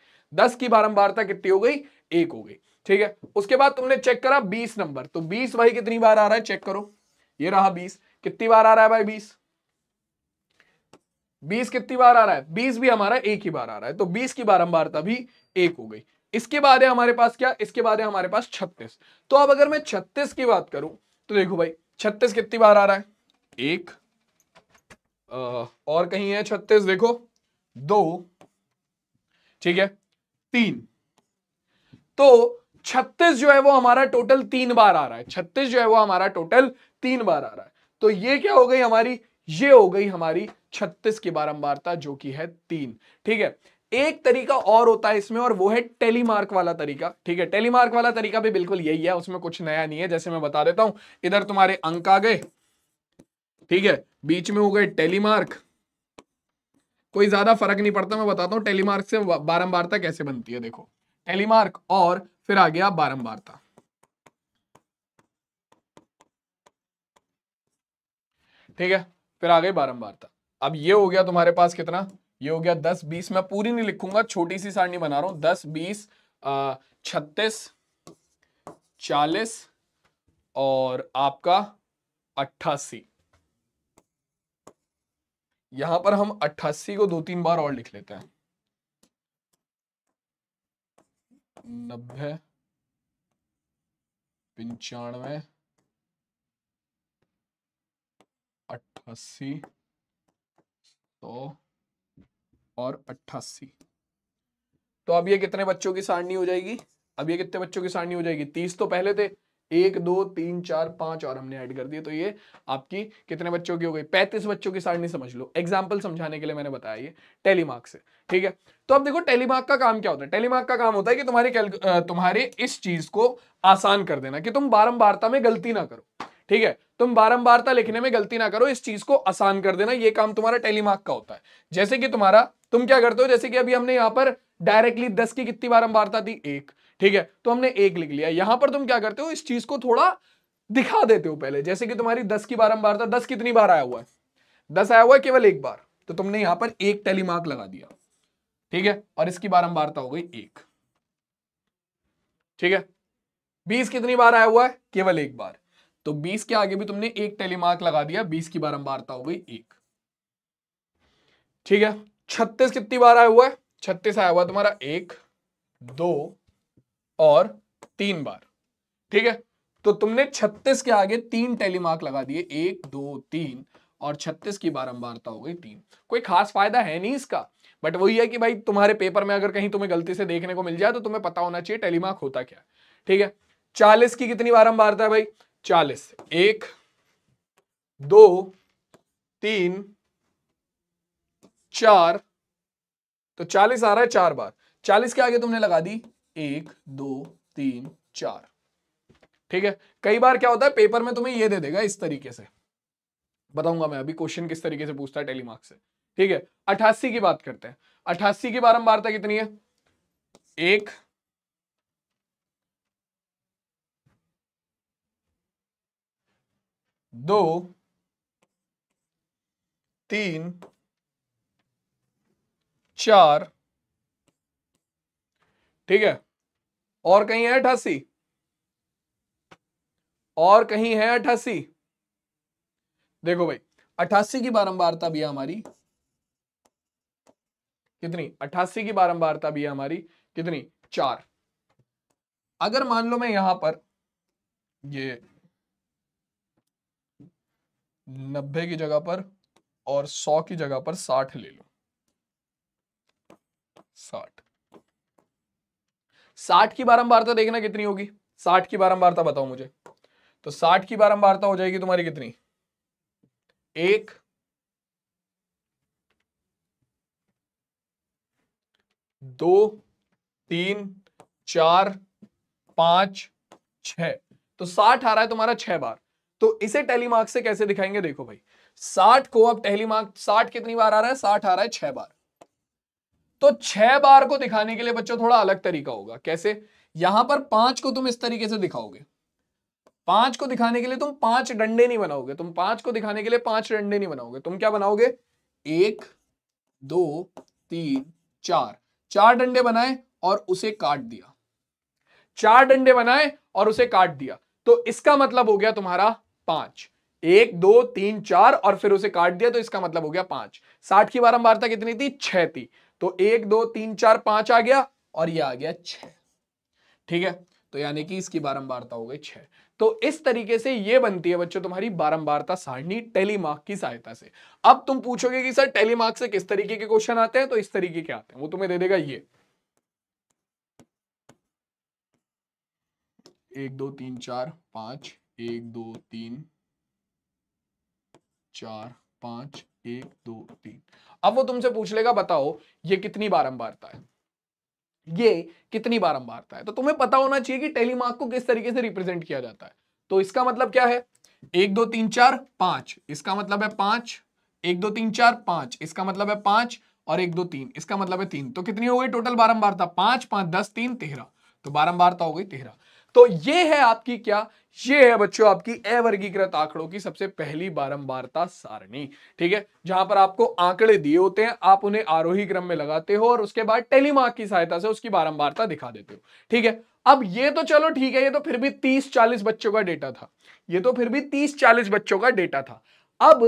दस की बारंबारता कितनी हो गई एक हो गई ठीक है उसके बाद तुमने चेक करा बीस नंबर तो बीस भाई कितनी बार आ रहा है चेक करो ये रहा बीस कितनी बार आ रहा है भाई बीस बीस कितनी बार आ रहा है बीस भी हमारा एक ही बार आ रहा है तो बीस की बारंबारता भी एक हो गई इसके बाद है हमारे पास क्या इसके बाद है हमारे पास छत्तीस तो अब अगर मैं छत्तीस की बात करूं तो देखो भाई छत्तीस कितनी बार आ रहा है एक और कहीं है छत्तीस देखो दो ठीक है तीन तो छत्तीस जो है वो हमारा टोटल तीन बार आ रहा है छत्तीस जो है वो हमारा टोटल तीन बार आ रहा है तो ये क्या हो गई हमारी ये हो गई हमारी छत्तीस की बारंबारता जो कि है तीन ठीक है एक तरीका और होता है इसमें और वो है टेलीमार्क वाला तरीका ठीक है टेलीमार्क वाला तरीका भी बिल्कुल यही है उसमें कुछ नया नहीं है जैसे मैं बता देता हूं इधर तुम्हारे अंक आ गए ठीक है बीच में हो गए टेलीमार्क कोई ज्यादा फर्क नहीं पड़ता मैं बताता हूँ टेलीमार्क से बारंबारता कैसे बनती है देखो टेलीमार्क और फिर आ गया बारंबारता ठीक है फिर आ गई बारंबारता अब ये हो गया तुम्हारे पास कितना ये हो गया दस बीस मैं पूरी नहीं लिखूंगा छोटी सी सारणी बना रहा हूं दस बीस छत्तीस चालीस और आपका अट्ठासी यहां पर हम अट्ठासी को दो तीन बार और लिख लेते हैं नब्बे पंचानवे अट्ठासी सौ और अट्ठासी तो अब ये कितने बच्चों की सारणी हो जाएगी अब ये कितने बच्चों की सारणी हो जाएगी तीस तो पहले थे एक दो तीन चार पांच और हमने ऐड कर दिए तो ये आपकी कितने बच्चों की हो गई पैंतीस बच्चों की सारणी समझ लो एग्जाम्पल समझाने के लिए मैंने बताया ये टेलीमार्क से ठीक है तो अब देखो टेलीमार्क का काम क्या होता है टेलीमार्क का काम होता है कि तुम्हारे तुम्हारे इस चीज को आसान कर देना कि तुम बारम्बारता में गलती ना करो ठीक है तुम बारम्बारता लिखने में गलती ना करो इस चीज को आसान कर देना ये काम तुम्हारा टेलीमार्क का होता है जैसे कि तुम्हारा तुम क्या करते हो जैसे कि अभी हमने यहाँ पर डायरेक्टली दस की कितनी बारम्बारता थी एक ठीक है तो हमने एक लिख लिया यहां पर तुम क्या करते हो इस चीज को थोड़ा दिखा देते हो पहले जैसे कि तुम्हारी दस की बारह बार था दस कितनी बार आया हुआ है दस आया हुआ है केवल एक बार तो तुमने यहां पर एक टेली मार्क लगा दिया ठीक है और इसकी बारंबारता हो गई एक ठीक है बीस कितनी बार आया हुआ है केवल एक बार तो बीस के आगे भी तुमने एक टेलीमार्क लगा दिया बीस की बारंबारता हो गई एक ठीक है छत्तीस कितनी बार आया हुआ है छत्तीस आया हुआ तुम्हारा एक दो और तीन बार ठीक है तो तुमने 36 के आगे तीन टेलीमार्क लगा दिए एक दो तीन और 36 की बारंबारता हो गई तीन कोई खास फायदा है नहीं इसका बट वही है कि भाई तुम्हारे पेपर में अगर कहीं तुम्हें गलती से देखने को मिल जाए तो तुम्हें पता होना चाहिए टेलीमार्क होता क्या ठीक है चालीस की कितनी बारंबारता है भाई चालीस एक दो तीन चार तो चालीस आ रहा है चार बार चालीस के आगे तुमने लगा दी एक दो तीन चार ठीक है कई बार क्या होता है पेपर में तुम्हें ये दे देगा इस तरीके से बताऊंगा मैं अभी क्वेश्चन किस तरीके से पूछता है टेलीमार्क से ठीक है अठासी की बात करते हैं अठासी की बारंबारता कितनी है एक दो तीन चार ठीक है और कहीं है अठासी और कहीं है अठासी देखो भाई अठासी की बारंबारता भी है हमारी कितनी अठासी की बारंबारता भी है हमारी कितनी चार अगर मान लो मैं यहां पर ये नब्बे की जगह पर और सौ की जगह पर साठ ले लू साठ साठ की बारंबारता देखना कितनी होगी साठ की बारंबारता बताओ मुझे तो साठ की बारंबारता हो जाएगी तुम्हारी कितनी एक दो तीन चार पांच छ तो साठ आ रहा है तुम्हारा छह बार तो इसे टेलीमार्क से कैसे दिखाएंगे देखो भाई साठ को अब टेलीमार्क साठ कितनी बार आ रहा है साठ आ रहा है छह बार तो छह बार को दिखाने के लिए बच्चों थोड़ा अलग तरीका होगा कैसे यहां पर पांच को तुम इस तरीके से दिखाओगे पांच को दिखाने के लिए तुम पांच डंडे नहीं बनाओगे तुम पांच को दिखाने के लिए पांच डंडे नहीं बनाओगे तुम क्या बनाओगे एक दो तीन चार चार डंडे बनाए और उसे काट दिया चार डंडे बनाए और उसे काट दिया तो इसका मतलब हो गया तुम्हारा पांच एक दो तीन चार और फिर उसे काट दिया तो इसका मतलब हो गया पांच साठ की बारंबारता कितनी थी छह थी तो एक दो तीन चार पांच आ गया और ये आ गया छ ठीक है तो यानी कि इसकी बारंबारता हो गई छह तो इस तरीके से ये बनती है बच्चों तुम्हारी बारंबारता सारणी टेलीमार्क की सहायता से अब तुम पूछोगे कि सर टेलीमार्क से किस तरीके के क्वेश्चन आते हैं तो इस तरीके के आते हैं वो तुम्हें दे देगा ये एक दो तीन चार पांच एक दो तीन चार पांच एक दो तीन अब वो तुमसे पूछ लेगा बताओ ये कितनी बारंबारता है ये कितनी बारंबारता है तो तुम्हें पता होना चाहिए कि टेलीमार्क को किस तरीके से रिप्रेजेंट किया जाता है तो इसका मतलब क्या है एक दो तीन चार पांच इसका मतलब है पांच एक दो तीन चार पांच इसका मतलब है पांच और एक दो तीन इसका मतलब है तीन तो कितनी हो गई टोटल बारंबारता पांच पांच दस तीन तेरह तो बारंबारता हो गई तेरह तो ये है आपकी क्या ये है बच्चों आपकी अवर्गीकृत आंकड़ों की सबसे पहली बारंबारता सारणी ठीक है जहां पर आपको आंकड़े दिए होते हैं आप उन्हें आरोही क्रम में लगाते हो और उसके बाद टेलीमार्क की सहायता से उसकी बारंबारता दिखा देते हो ठीक है अब ये तो चलो ठीक है ये तो फिर भी तीस चालीस बच्चों का डेटा था ये तो फिर भी तीस चालीस बच्चों का डेटा था अब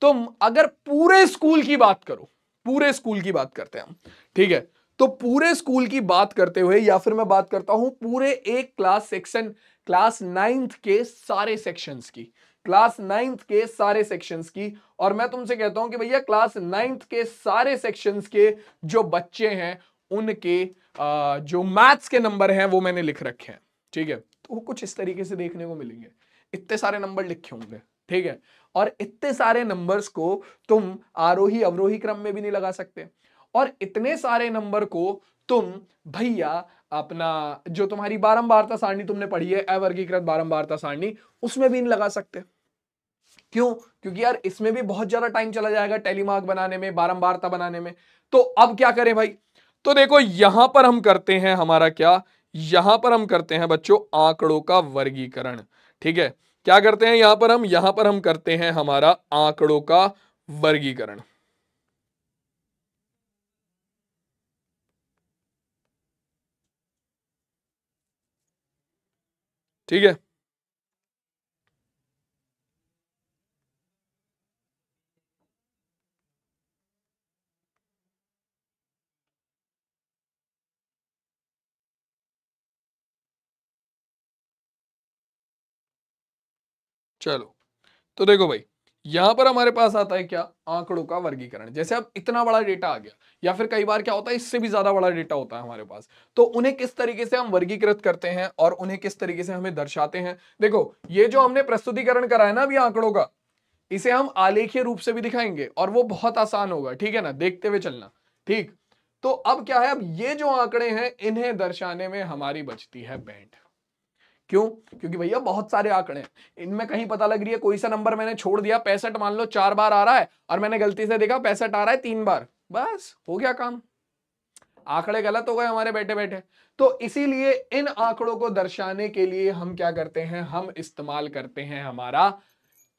तुम अगर पूरे स्कूल की बात करो पूरे स्कूल की बात करते हैं हम ठीक है तो पूरे स्कूल की बात करते हुए या फिर मैं बात करता हूं पूरे एक क्लास सेक्शन क्लास नाइन्थ के सारे सेक्शंस की क्लास नाइन्थ के सारे सेक्शंस की और मैं तुमसे कहता हूं कि भैया क्लास नाइन्थ के सारे सेक्शंस के जो बच्चे हैं उनके आ, जो मैथ्स के नंबर हैं वो मैंने लिख रखे हैं ठीक है तो वो कुछ इस तरीके से देखने को मिलेंगे इतने सारे नंबर लिखे होंगे ठीक है और इतने सारे नंबर्स को तुम आरोही अवरोही क्रम में भी नहीं लगा सकते और इतने सारे नंबर को तुम भैया अपना जो तुम्हारी बारंबारता सारणी तुमने पढ़ी है अवर्गीकृत बारंबारता सारणी उसमें भी नहीं लगा सकते क्यों क्योंकि यार इसमें भी बहुत ज्यादा टाइम चला जाएगा टेलीमार्क बनाने में बारंबारता बनाने में तो अब क्या करें भाई तो देखो यहां पर हम करते हैं हमारा क्या यहां पर हम करते हैं बच्चों आंकड़ों का वर्गीकरण ठीक है क्या करते हैं यहां पर हम यहां पर हम करते हैं हमारा आंकड़ों का वर्गीकरण ठीक है चलो तो देखो भाई यहां पर हमारे पास आता है क्या आंकड़ों का वर्गीकरण जैसे अब इतना बड़ा डेटा आ गया या फिर कई बार क्या होता है इससे भी ज्यादा बड़ा डेटा होता है हमारे पास तो उन्हें किस तरीके से हम वर्गीकृत करते हैं और उन्हें किस तरीके से हमें दर्शाते हैं देखो ये जो हमने प्रस्तुतिकरण कराया ना अभी आंकड़ों का इसे हम आलेखीय रूप से भी दिखाएंगे और वो बहुत आसान होगा ठीक है ना देखते हुए चलना ठीक तो अब क्या है अब ये जो आंकड़े हैं इन्हें दर्शाने में हमारी बचती है बैंड क्यों क्योंकि भैया बहुत सारे आंकड़े हैं इनमें कहीं पता लग रही है कोई सा नंबर मैंने छोड़ दिया पैंसठ मान लो चार बार आ रहा है और मैंने गलती से देखा पैंसठ आ रहा है तीन बार बस हो गया काम आंकड़े गलत हो गए हमारे बैठे बैठे तो इसीलिए इन आंकड़ों को दर्शाने के लिए हम क्या करते हैं हम इस्तेमाल करते हैं हमारा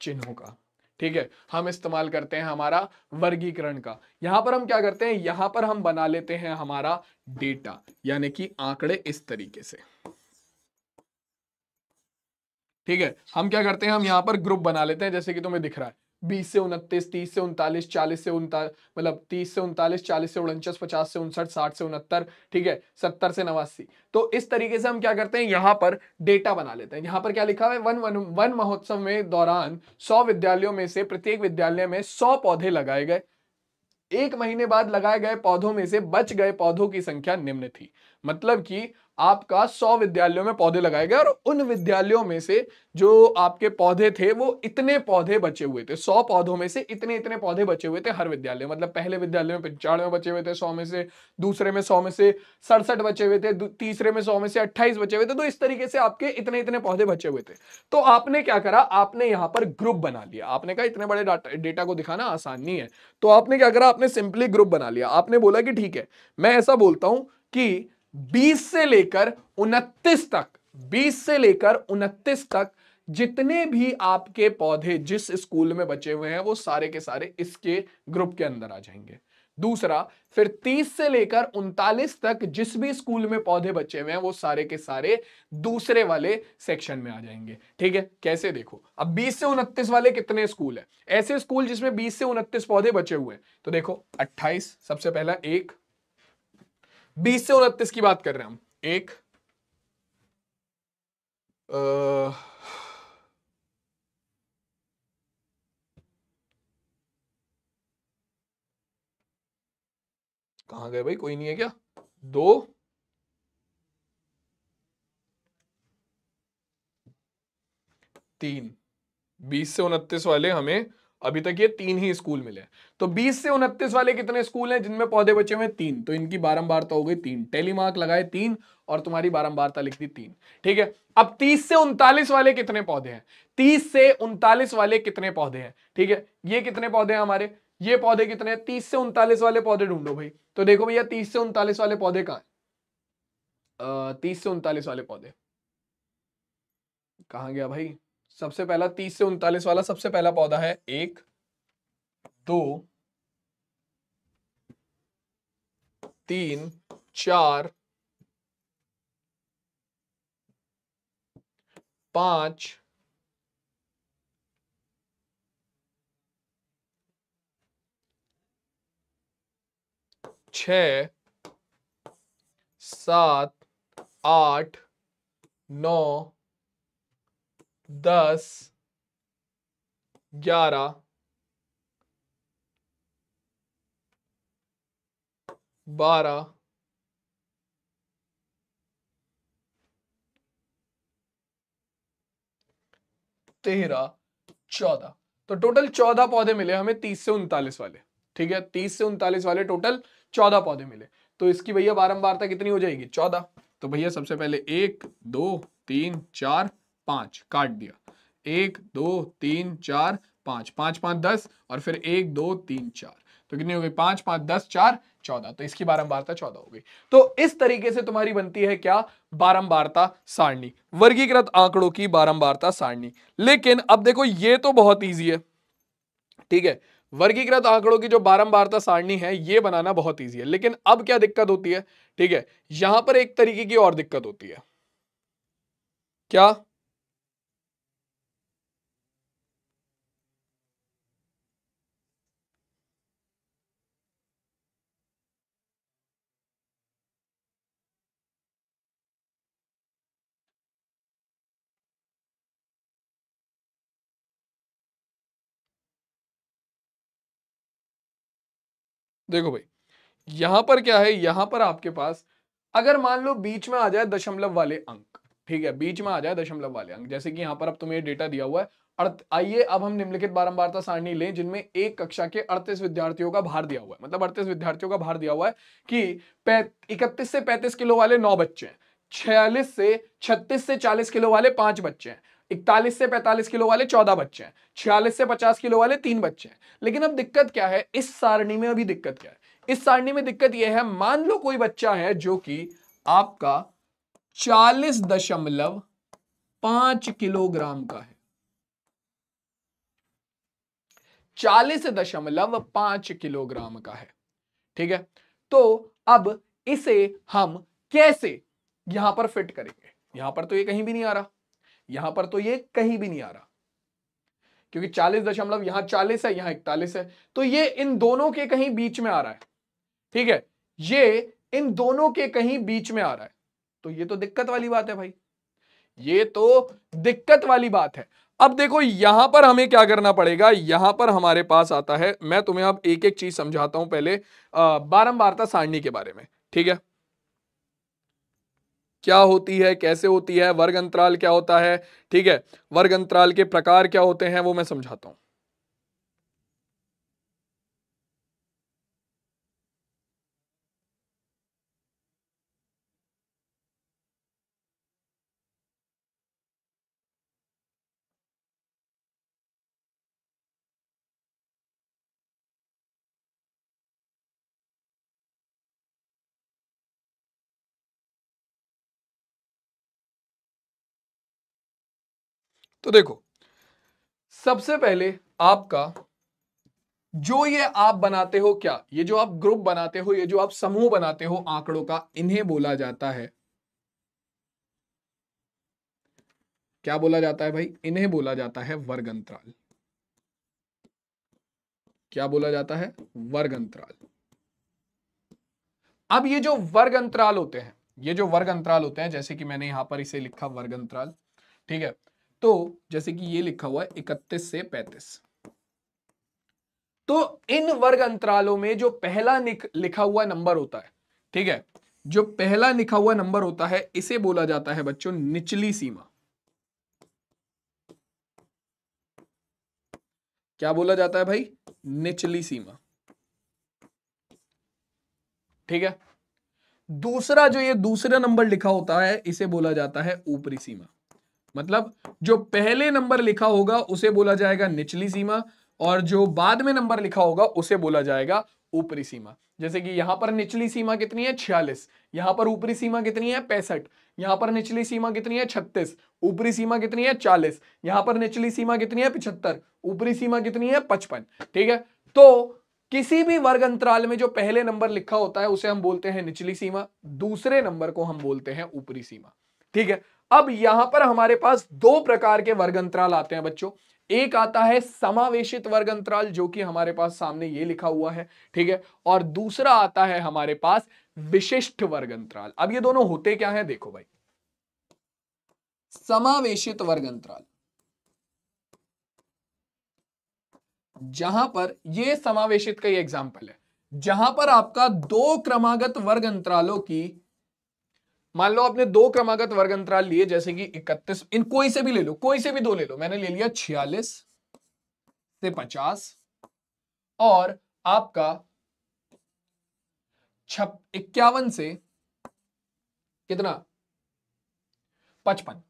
चिन्हों का ठीक है हम इस्तेमाल करते हैं हमारा वर्गीकरण का यहां पर हम क्या करते हैं यहां पर हम बना लेते हैं हमारा डेटा यानी कि आंकड़े इस तरीके से ठीक है हम क्या करते हैं हम यहाँ पर ग्रुप बना लेते हैं जैसे कि तुम्हें दिख रहा है बीस से उनतीस तीस से उनतालीस चालीस से उनता मतलब तीस से उनतालीस चालीस से उनचास पचास से उनसठ साठ से उनहत्तर ठीक है सत्तर से नवासी तो इस तरीके से हम क्या करते हैं यहाँ पर डेटा बना लेते हैं यहाँ पर क्या लिखा है वन वन वन महोत्सव में दौरान सौ विद्यालयों में से प्रत्येक विद्यालय में सौ पौधे लगाए गए एक महीने बाद लगाए गए पौधों में से बच गए पौधों की संख्या निम्न थी मतलब कि आपका सौ विद्यालयों में पौधे लगाए गए और उन विद्यालयों में से जो आपके पौधे थे वो इतने पौधे बचे हुए थे सौ पौधों में से इतने इतने पौधे बचे हुए थे हर विद्यालय मतलब पहले विद्यालय में पंचानवे बचे हुए थे सौ में से दूसरे में सौ में से सड़सठ बचे हुए थे तीसरे में सौ में से अट्ठाईस बचे हुए थे तो इस तरीके से आपके इतने इतने पौधे बचे हुए थे तो आपने क्या करा आपने यहाँ पर ग्रुप बना लिया आपने कहा इतने बड़े डेटा को दिखाना आसान नहीं है तो आपने क्या करा आपने सिंपली ग्रुप बना लिया आपने बोला कि ठीक है मैं ऐसा बोलता हूँ कि 20 से लेकर 29 तक 20 से लेकर 29 तक जितने भी आपके पौधे जिस स्कूल में बचे हुए हैं वो सारे के सारे इसके ग्रुप के अंदर आ जाएंगे दूसरा फिर 30 से लेकर उनतालीस तक जिस भी स्कूल में पौधे बचे हुए हैं वो सारे के सारे दूसरे वाले सेक्शन में आ जाएंगे ठीक है कैसे देखो अब 20 से उनतीस वाले कितने स्कूल है ऐसे स्कूल जिसमें 20 से उनतीस पौधे बचे हुए हैं तो देखो 28 सबसे पहला एक बीस से उनतीस की बात कर रहे हैं हम एक कहा कहां गए भाई कोई नहीं है क्या दो तीन बीस से उनतीस वाले हमें अभी तक ये तीन ही स्कूल मिले तो 20 से उनतीस वाले कितने स्कूल हैं जिनमें पौधे बचे हुए तीन तो इनकी बारंबारता हो गई तीन टेलीमार्क लगाए तीन और तुम्हारी बारंबारता लिख दी तीन ठीक है अब 30 से उनतालीस वाले कितने पौधे हैं 30 से उनतालीस वाले कितने पौधे हैं ठीक है ये कितने पौधे हैं हमारे ये पौधे कितने तीस से उनतालीस वाले पौधे ढूंढो भाई तो देखो भैया तीस से उनतालीस वाले पौधे कहा तीस से उनतालीस वाले पौधे कहा गया भाई सबसे पहला तीस से उनतालीस वाला सबसे पहला पौधा है एक दो तीन चार पांच छ सात आठ नौ दस ग्यारह बारह तेरह चौदह तो टोटल चौदह पौधे मिले हमें तीस से उनतालीस वाले ठीक है तीस से उनतालीस वाले टोटल चौदह पौधे मिले तो इसकी भैया बारंबारता कितनी हो जाएगी चौदह तो भैया सबसे पहले एक दो तीन चार पांच काट दिया एक दो तीन चार पांच पांच पांच दस और फिर एक दो तीन चार तो कितनी हो गई पांच पांच दस चार चौदह तो इसकी बारंबारता चौदह हो गई तो इस तरीके से तुम्हारी बनती है क्या बारंबारता सारणी वर्गीकृत आंकड़ों की बारंबारता सारणी लेकिन अब देखो ये तो बहुत ईजी है ठीक है वर्गीकृत आंकड़ों की जो बारंबारता सारणी है ये बनाना बहुत ईजी है लेकिन अब क्या दिक्कत होती है ठीक है यहां पर एक तरीके की और दिक्कत होती है क्या देखो भाई यहां पर क्या है यहां पर आपके पास अगर मान लो बीच में आ जाए दशमलव वाले अंक ठीक है बीच में आ जाए दशमलव वाले अंक जैसे कि यहां पर अब तुम्हें ये डेटा दिया हुआ है आइए अब हम निम्नलिखित बारंबारता सारणी लें जिनमें एक कक्षा के 38 विद्यार्थियों का भार दिया हुआ है मतलब 38 विद्यार्थियों का भार दिया हुआ है कि इकतीस से 35 किलो वाले नौ बच्चे हैं छियालीस से 36 से 40 किलो वाले पांच बच्चे हैं इकतालीस से पैंतालीस किलो वाले चौदह बच्चे हैं छियालीस से पचास किलो वाले तीन बच्चे हैं लेकिन अब दिक्कत क्या है इस सारणी में अभी दिक्कत क्या है इस सारणी में दिक्कत यह है मान लो कोई बच्चा है जो कि आपका चालीस दशमलव पांच किलोग्राम का है चालीस दशमलव पांच किलोग्राम का है ठीक है तो अब इसे हम कैसे यहां पर फिट करेंगे यहां पर तो ये कहीं भी नहीं आ रहा यहां पर तो ये कहीं भी नहीं आ रहा क्योंकि चालीस दशमलव यहां चालीस है यहां इकतालीस है तो ये इन दोनों के कहीं बीच में आ रहा है ठीक है ये इन दोनों के कहीं बीच में आ रहा है तो ये तो दिक्कत वाली बात है भाई ये तो दिक्कत वाली बात है अब देखो यहां पर हमें क्या करना पड़ेगा यहां पर हमारे पास आता है मैं तुम्हें अब एक एक चीज समझाता हूं पहले बारंबारता सारणी के बारे में ठीक है क्या होती है कैसे होती है वर्ग अंतराल क्या होता है ठीक है वर्ग अंतराल के प्रकार क्या होते हैं वो मैं समझाता हूँ तो देखो सबसे पहले आपका जो ये आप बनाते हो क्या ये जो आप ग्रुप बनाते हो ये जो आप समूह बनाते हो आंकड़ों का इन्हें बोला जाता है क्या बोला जाता है भाई इन्हें बोला जाता है वर्ग अंतराल क्या बोला जाता है वर्ग अंतराल अब ये जो वर्ग अंतराल होते हैं ये जो वर्ग अंतराल होते हैं जैसे कि मैंने यहां पर इसे लिखा वर्ग अंतराल ठीक है तो जैसे कि ये लिखा हुआ है इकतीस से पैंतीस तो इन वर्ग अंतरालों में जो पहला लिखा हुआ नंबर होता है ठीक है जो पहला लिखा हुआ नंबर होता है इसे बोला जाता है बच्चों निचली सीमा क्या बोला जाता है भाई निचली सीमा ठीक है दूसरा जो ये दूसरा नंबर लिखा होता है इसे बोला जाता है ऊपरी सीमा मतलब जो पहले नंबर लिखा होगा उसे बोला जाएगा निचली सीमा और जो बाद में नंबर लिखा होगा उसे बोला जाएगा ऊपरी सीमा जैसे कि यहां पर निचली सीमा कितनी है छियालीस यहां पर ऊपरी सीमा कितनी है पैंसठ यहां पर निचली सीमा कितनी है छत्तीस ऊपरी सीमा कितनी है चालीस यहां पर निचली सीमा कितनी है पिछहत्तर ऊपरी सीमा कितनी है पचपन ठीक है तो किसी भी वर्ग अंतराल में जो पहले नंबर लिखा होता है उसे हम बोलते हैं निचली सीमा दूसरे नंबर को हम बोलते हैं ऊपरी सीमा ठीक है अब यहां पर हमारे पास दो प्रकार के वर्ग अंतराल आते हैं बच्चों एक आता है समावेशित वर्ग अंतराल जो कि हमारे पास सामने ये लिखा हुआ है ठीक है और दूसरा आता है हमारे पास विशिष्ट वर्ग अंतराल अब ये दोनों होते क्या है देखो भाई समावेशित वर्ग अंतराल जहां पर यह समावेशित का ये एग्जाम्पल है जहां पर आपका दो क्रमागत वर्ग अंतरालों की मान लो आपने दो क्रमागत वर्ग अंतराल लिए जैसे कि इकतीस इन कोई से भी ले लो कोई से भी दो ले लो मैंने ले लिया छियालीस से पचास और आपका छप इक्यावन से कितना पचपन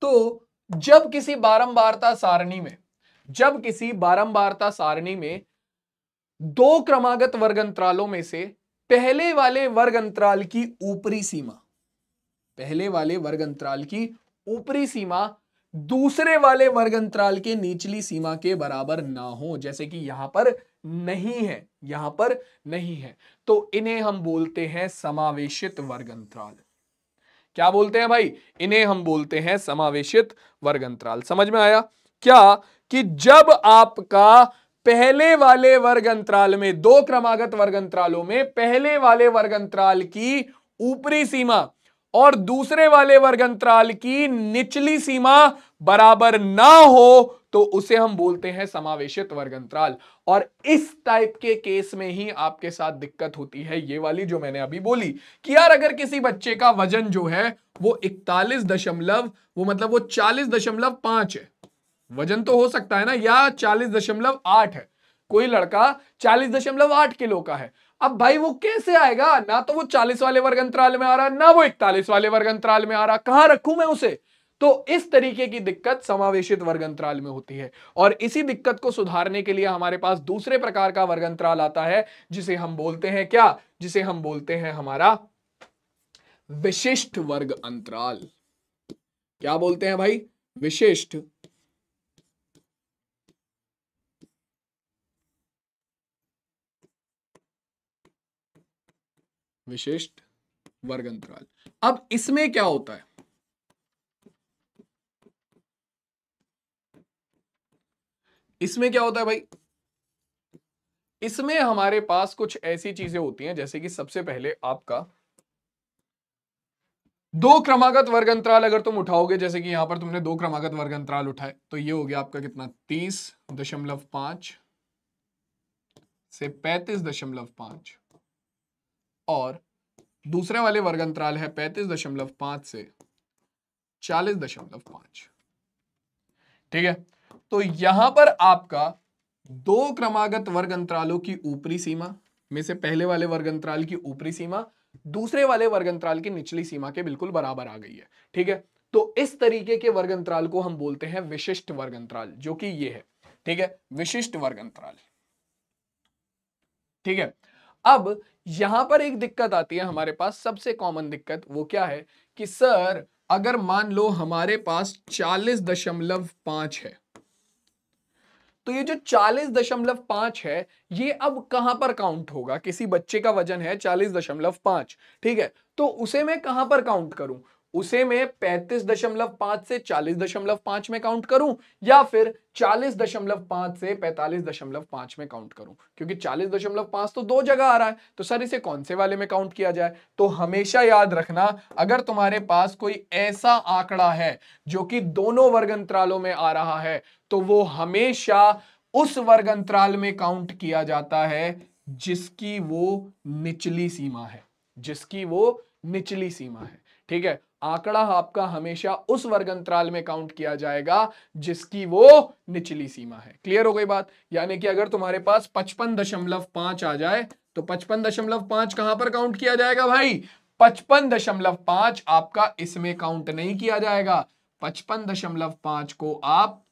तो जब किसी बारंबारता सारणी में जब किसी बारंबारता सारणी में दो क्रमागत वर्ग अंतरालों में से पहले वाले वर्ग अंतराल की ऊपरी सीमा पहले वाले वर्ग अंतराल की ऊपरी सीमा दूसरे वाले वर्ग अंतराल के निचली सीमा के बराबर ना हो जैसे कि यहां पर नहीं है यहां पर नहीं है तो इन्हें हम बोलते हैं समावेशित वर्ग अंतराल क्या बोलते हैं भाई इन्हें हम बोलते हैं समावेशित वर्ग अंतराल समझ में आया क्या कि जब आपका पहले वाले वर्ग अंतराल में दो क्रमागत वर्ग अंतरालों में पहले वाले वर्ग अंतराल की ऊपरी सीमा और दूसरे वाले वर्ग अंतराल की निचली सीमा बराबर ना हो तो उसे हम बोलते हैं समावेशित वर्ग अंतराल और इस टाइप के केस में ही आपके साथ दिक्कत होती है ये वाली जो मैंने अभी बोली कि यार अगर किसी बच्चे का वजन जो है वो इकतालीस दशमलव वो मतलब वो चालीस दशमलव पांच है वजन तो हो सकता है ना या चालीस दशमलव आठ है कोई लड़का चालीस दशमलव आठ किलो का है अब भाई वो कैसे आएगा ना तो वो चालीस वाले वर्ग अंतराल में आ रहा ना वो इकतालीस वाले वर्ग अंतराल में आ रहा कहां रखू मैं उसे तो इस तरीके की दिक्कत समावेशित वर्ग अंतराल में होती है और इसी दिक्कत को सुधारने के लिए हमारे पास दूसरे प्रकार का वर्ग अंतराल आता है जिसे हम बोलते हैं क्या जिसे हम बोलते हैं हमारा विशिष्ट वर्ग अंतराल क्या बोलते हैं भाई विशिष्ट विशिष्ट वर्ग अंतराल अब इसमें क्या होता है इसमें क्या होता है भाई इसमें हमारे पास कुछ ऐसी चीजें होती हैं जैसे कि सबसे पहले आपका दो क्रमागत वर्ग अंतराल अगर तुम उठाओगे जैसे कि यहां पर तुमने दो क्रमागत वर्ग अंतराल उठाए तो ये हो गया आपका कितना तीस दशमलव पांच से पैंतीस दशमलव पांच और दूसरे वाले वर्ग अंतराल है पैंतीस दशमलव पांच से चालीस दशमलव पांच ठीक है तो यहां पर आपका दो क्रमागत वर्ग अंतरालों की ऊपरी सीमा में से पहले वाले वर्ग अंतराल की ऊपरी सीमा दूसरे वाले वर्ग अंतराल की निचली सीमा के बिल्कुल बराबर आ गई है ठीक है तो इस तरीके के वर्ग अंतराल को हम बोलते हैं विशिष्ट वर्ग अंतराल जो कि ये है ठीक है विशिष्ट वर्ग अंतराल ठीक है अब यहां पर एक दिक्कत आती है हमारे पास सबसे कॉमन दिक्कत वो क्या है कि सर अगर मान लो हमारे पास चालीस दशमलव पांच है तो ये जो चालीस दशमलव पांच है ये अब कहां पर काउंट होगा किसी बच्चे का वजन है चालीस दशमलव पांच ठीक है तो उसे मैं कहां पर काउंट करूं उसे मैं पैंतीस दशमलव पांच से चालीस दशमलव पांच में काउंट करूं या फिर चालीस दशमलव पांच से पैंतालीस दशमलव पांच में काउंट करूं क्योंकि चालीस दशमलव पांच तो दो जगह आ रहा है तो सर इसे कौन से वाले में काउंट किया जाए तो हमेशा याद रखना अगर तुम्हारे पास कोई ऐसा आंकड़ा है जो कि दोनों वर्ग अंतरालों में आ रहा है तो वो हमेशा उस वर्ग अंतराल में काउंट किया जाता है जिसकी वो निचली सीमा है जिसकी वो निचली सीमा है ठीक है आंकड़ा आपका हमेशा उस वर्ग अंतराल में काउंट किया जाएगा जिसकी वो निचली सीमा है क्लियर हो गई बात यानी कि अगर तुम्हारे पास पचपन दशमलव पांच आ जाए तो पचपन दशमलव पांच कहां पर काउंट किया जाएगा भाई पचपन दशमलव पांच आपका इसमें काउंट नहीं किया जाएगा पचपन दशमलव पांच को आप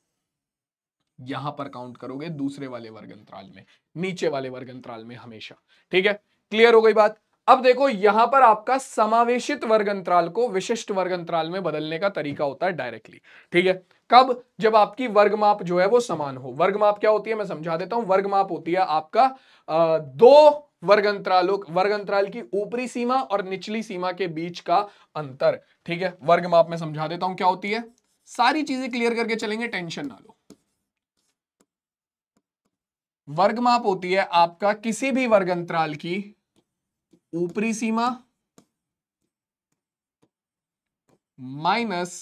यहां पर काउंट करोगे दूसरे वाले वर्ग अंतराल में नीचे वाले वर्ग अंतराल में हमेशा ठीक है क्लियर हो गई बात अब देखो यहां पर आपका समावेशित वर्ग अंतराल को विशिष्ट वर्ग अंतराल में बदलने का तरीका होता है डायरेक्टली ठीक है कब जब आपकी वर्ग माप जो है वो समान हो वर्ग माप क्या होती है मैं समझा देता हूं वर्ग माप होती है आपका आ, दो वर्ग अंतरालों वर्ग अंतराल की ऊपरी सीमा और निचली सीमा के बीच का अंतर ठीक है वर्ग माप में समझा देता हूं क्या होती है सारी चीजें क्लियर करके चलेंगे टेंशन ना लो वर्ग माप होती है आपका किसी भी वर्ग अंतराल की ऊपरी सीमा माइनस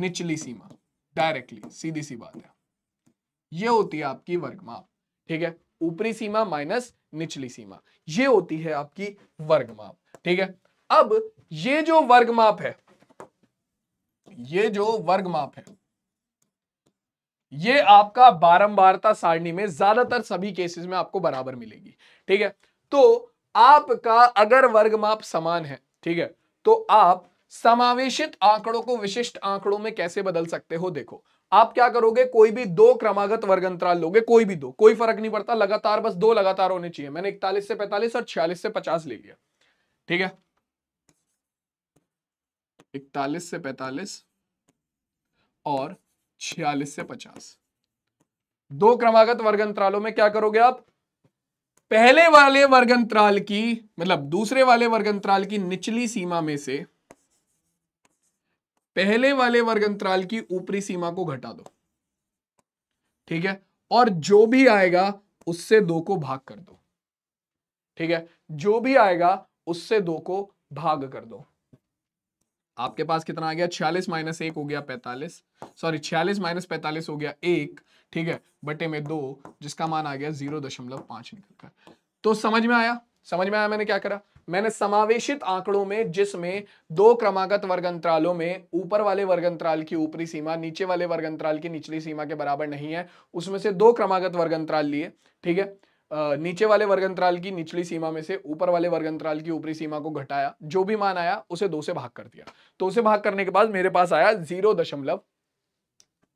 निचली सीमा डायरेक्टली सीधी सी बात है ये होती है आपकी वर्गमाप ठीक है ऊपरी सीमा माइनस निचली सीमा ये होती है आपकी वर्गमाप ठीक है अब ये जो वर्गमाप है ये जो वर्गमाप है ये आपका बारंबारता सारणी में ज्यादातर सभी केसेस में आपको बराबर मिलेगी ठीक है तो आपका अगर वर्ग माप समान है ठीक है तो आप समावेशित आंकड़ों को विशिष्ट आंकड़ों में कैसे बदल सकते हो देखो आप क्या करोगे कोई भी दो क्रमागत वर्ग अंतराल लोगे कोई भी दो कोई फर्क नहीं पड़ता लगातार बस दो लगातार होने चाहिए मैंने इकतालीस से पैंतालीस और छियालीस से पचास ले लिया ठीक है इकतालीस से पैतालीस और छियालीस से पचास दो क्रमागत वर्ग अंतरालों में क्या करोगे आप पहले वाले वर्ग अंतराल की मतलब दूसरे वाले वर्ग अंतराल की निचली सीमा में से पहले वाले वर्ग अंतराल की ऊपरी सीमा को घटा दो ठीक है और जो भी आएगा उससे दो को भाग कर दो ठीक है जो भी आएगा उससे दो को भाग कर दो आपके पास कितना आ गया छियालीस माइनस एक हो गया पैंतालीस सॉरी छियालीस माइनस पैंतालीस हो गया एक ठीक है बटे में दो जिसका मान आ गया जीरो दशमलव पांच निकल कर तो समझ में आया समझ में आया मैंने क्या करा मैंने समावेशित आंकड़ों में जिसमें दो क्रमागत वर्ग अंतरालों में ऊपर वाले वर्ग अंतराल की ऊपरी सीमा नीचे वाले वर्ग अंतराल की निचली सीमा के बराबर नहीं है उसमें से दो क्रमागत वर्ग अंतराल लिए ठीक है नीचे वाले वर्ग अंतराल की निचली सीमा में से ऊपर वाले वर्ग अंतराल की ऊपरी सीमा को घटाया जो भी मान आया उसे दो से भाग कर दिया तो उसे भाग करने के बाद मेरे पास आया जीरो दशमलव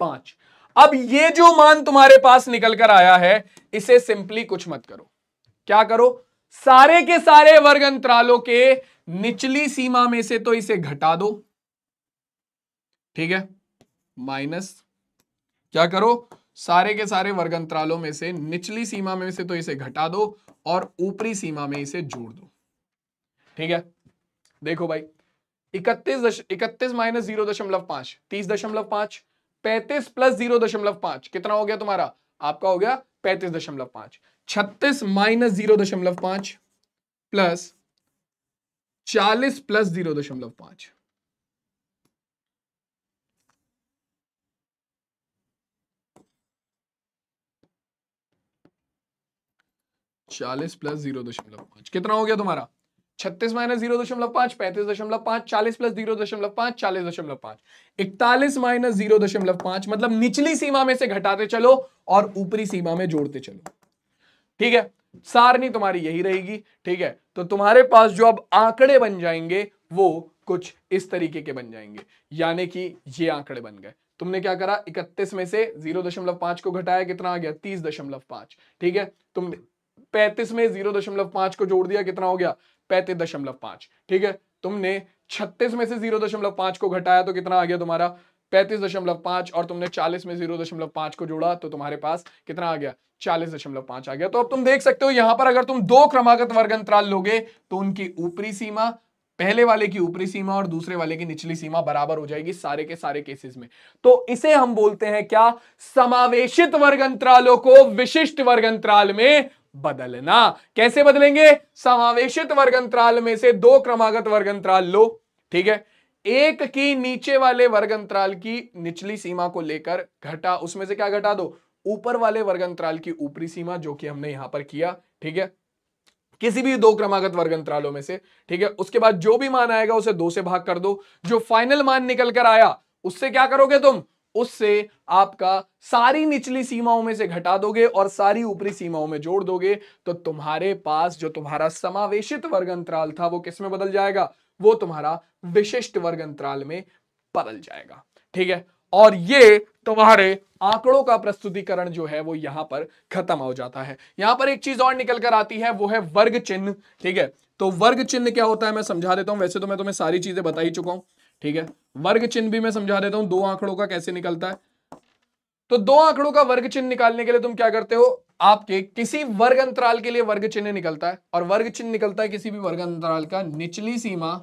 पांच अब ये जो मान तुम्हारे पास निकल कर आया है इसे सिंपली कुछ मत करो क्या करो सारे के सारे वर्ग अंतरालों के निचली सीमा में से तो इसे घटा दो ठीक है माइनस क्या करो सारे के सारे वर्ग अंतरालों में से निचली सीमा में से तो इसे घटा दो और ऊपरी सीमा में इसे जोड़ दो ठीक है देखो भाई इकतीस इकतीस माइनस जीरो दशमलव पांच तीस दशमलव पांच पैंतीस प्लस जीरो दशमलव पांच कितना हो गया तुम्हारा आपका हो गया पैंतीस दशमलव पांच छत्तीस माइनस जीरो दशमलव पांच प्लस चालीस प्लस जीरो दशमलव पांच चालीस प्लस जीरो दशमलव पांच कितना हो गया तुम्हारा छत्तीस माइनस जीरो दशमलव पांच पैंतीस दशमलव पांच चालीस प्लस जीरो दशमलव पांच चालीस दशमलव पांच इकतालीस माइनस जीरो दशमलव पांच मतलब निचली सीमा में से घटाते चलो और ऊपरी सीमा में जोड़ते चलो ठीक है सारनी तुम्हारी यही रहेगी ठीक है तो तुम्हारे पास जो अब आंकड़े बन जाएंगे वो कुछ इस तरीके के बन जाएंगे यानी कि ये आंकड़े बन गए तुमने क्या करा इकतीस में से जीरो दशमलव पांच को घटाया कितना आ गया तीस दशमलव पांच ठीक है तुम पैंतीस में जीरो दशमलव पांच को जोड़ दिया कितना हो गया पैंतीस दशमलव पांच ठीक है तुमने छत्तीस में से जीरो दशमलव पांच को घटाया तो कितना आ गया तुम्हारा पैंतीस दशमलव पांच और तुमने चालीस में जीरो दशमलव पांच को जोड़ा तो तुम्हारे पास कितना आ गया चालीस दशमलव पांच आ गया तो अब तुम देख सकते हो यहां पर अगर तुम दो क्रमागत वर्ग अंतराल लोगे तो उनकी ऊपरी सीमा पहले वाले की ऊपरी सीमा और दूसरे वाले की निचली सीमा बराबर हो जाएगी सारे के सारे केसेस में तो इसे हम बोलते हैं क्या समावेशित वर्ग अंतरालों को विशिष्ट वर्ग अंतराल में बदलना कैसे बदलेंगे समावेशित वर्ग अंतराल में से दो क्रमागत वर्ग अंतराल लो ठीक है एक की नीचे वाले वर्ग अंतराल की निचली सीमा को लेकर घटा उसमें से क्या घटा दो ऊपर वाले वर्ग अंतराल की ऊपरी सीमा जो कि हमने यहां पर किया ठीक है किसी भी दो क्रमागत वर्ग अंतरालों में से ठीक है उसके बाद जो भी मान आएगा उसे दो से भाग कर दो जो फाइनल मान निकल कर आया उससे क्या करोगे तुम उससे आपका सारी निचली सीमाओं में से घटा दोगे और सारी ऊपरी सीमाओं में जोड़ दोगे तो तुम्हारे पास जो तुम्हारा समावेशित वर्ग अंतराल था वो किसमें बदल जाएगा वो तुम्हारा विशिष्ट वर्ग अंतराल में बदल जाएगा ठीक है और ये तुम्हारे आंकड़ों का प्रस्तुतिकरण जो है वो यहां पर खत्म हो जाता है यहां पर एक चीज और निकल कर आती है वो है वर्ग चिन्ह ठीक है तो वर्ग चिन्ह क्या होता है मैं समझा देता हूं वैसे तो मैं तुम्हें सारी चीजें बता ही चुका हूं ठीक है वर्ग चिन्ह भी मैं समझा देता हूं दो आंकड़ों का कैसे निकलता है तो दो आंकड़ों का वर्ग चिन्ह निकालने के लिए तुम क्या करते हो आपके किसी वर्ग अंतराल के लिए वर्ग चिन्ह निकलता है और वर्ग चिन्ह निकलता है किसी भी वर्ग अंतराल का निचली सीमा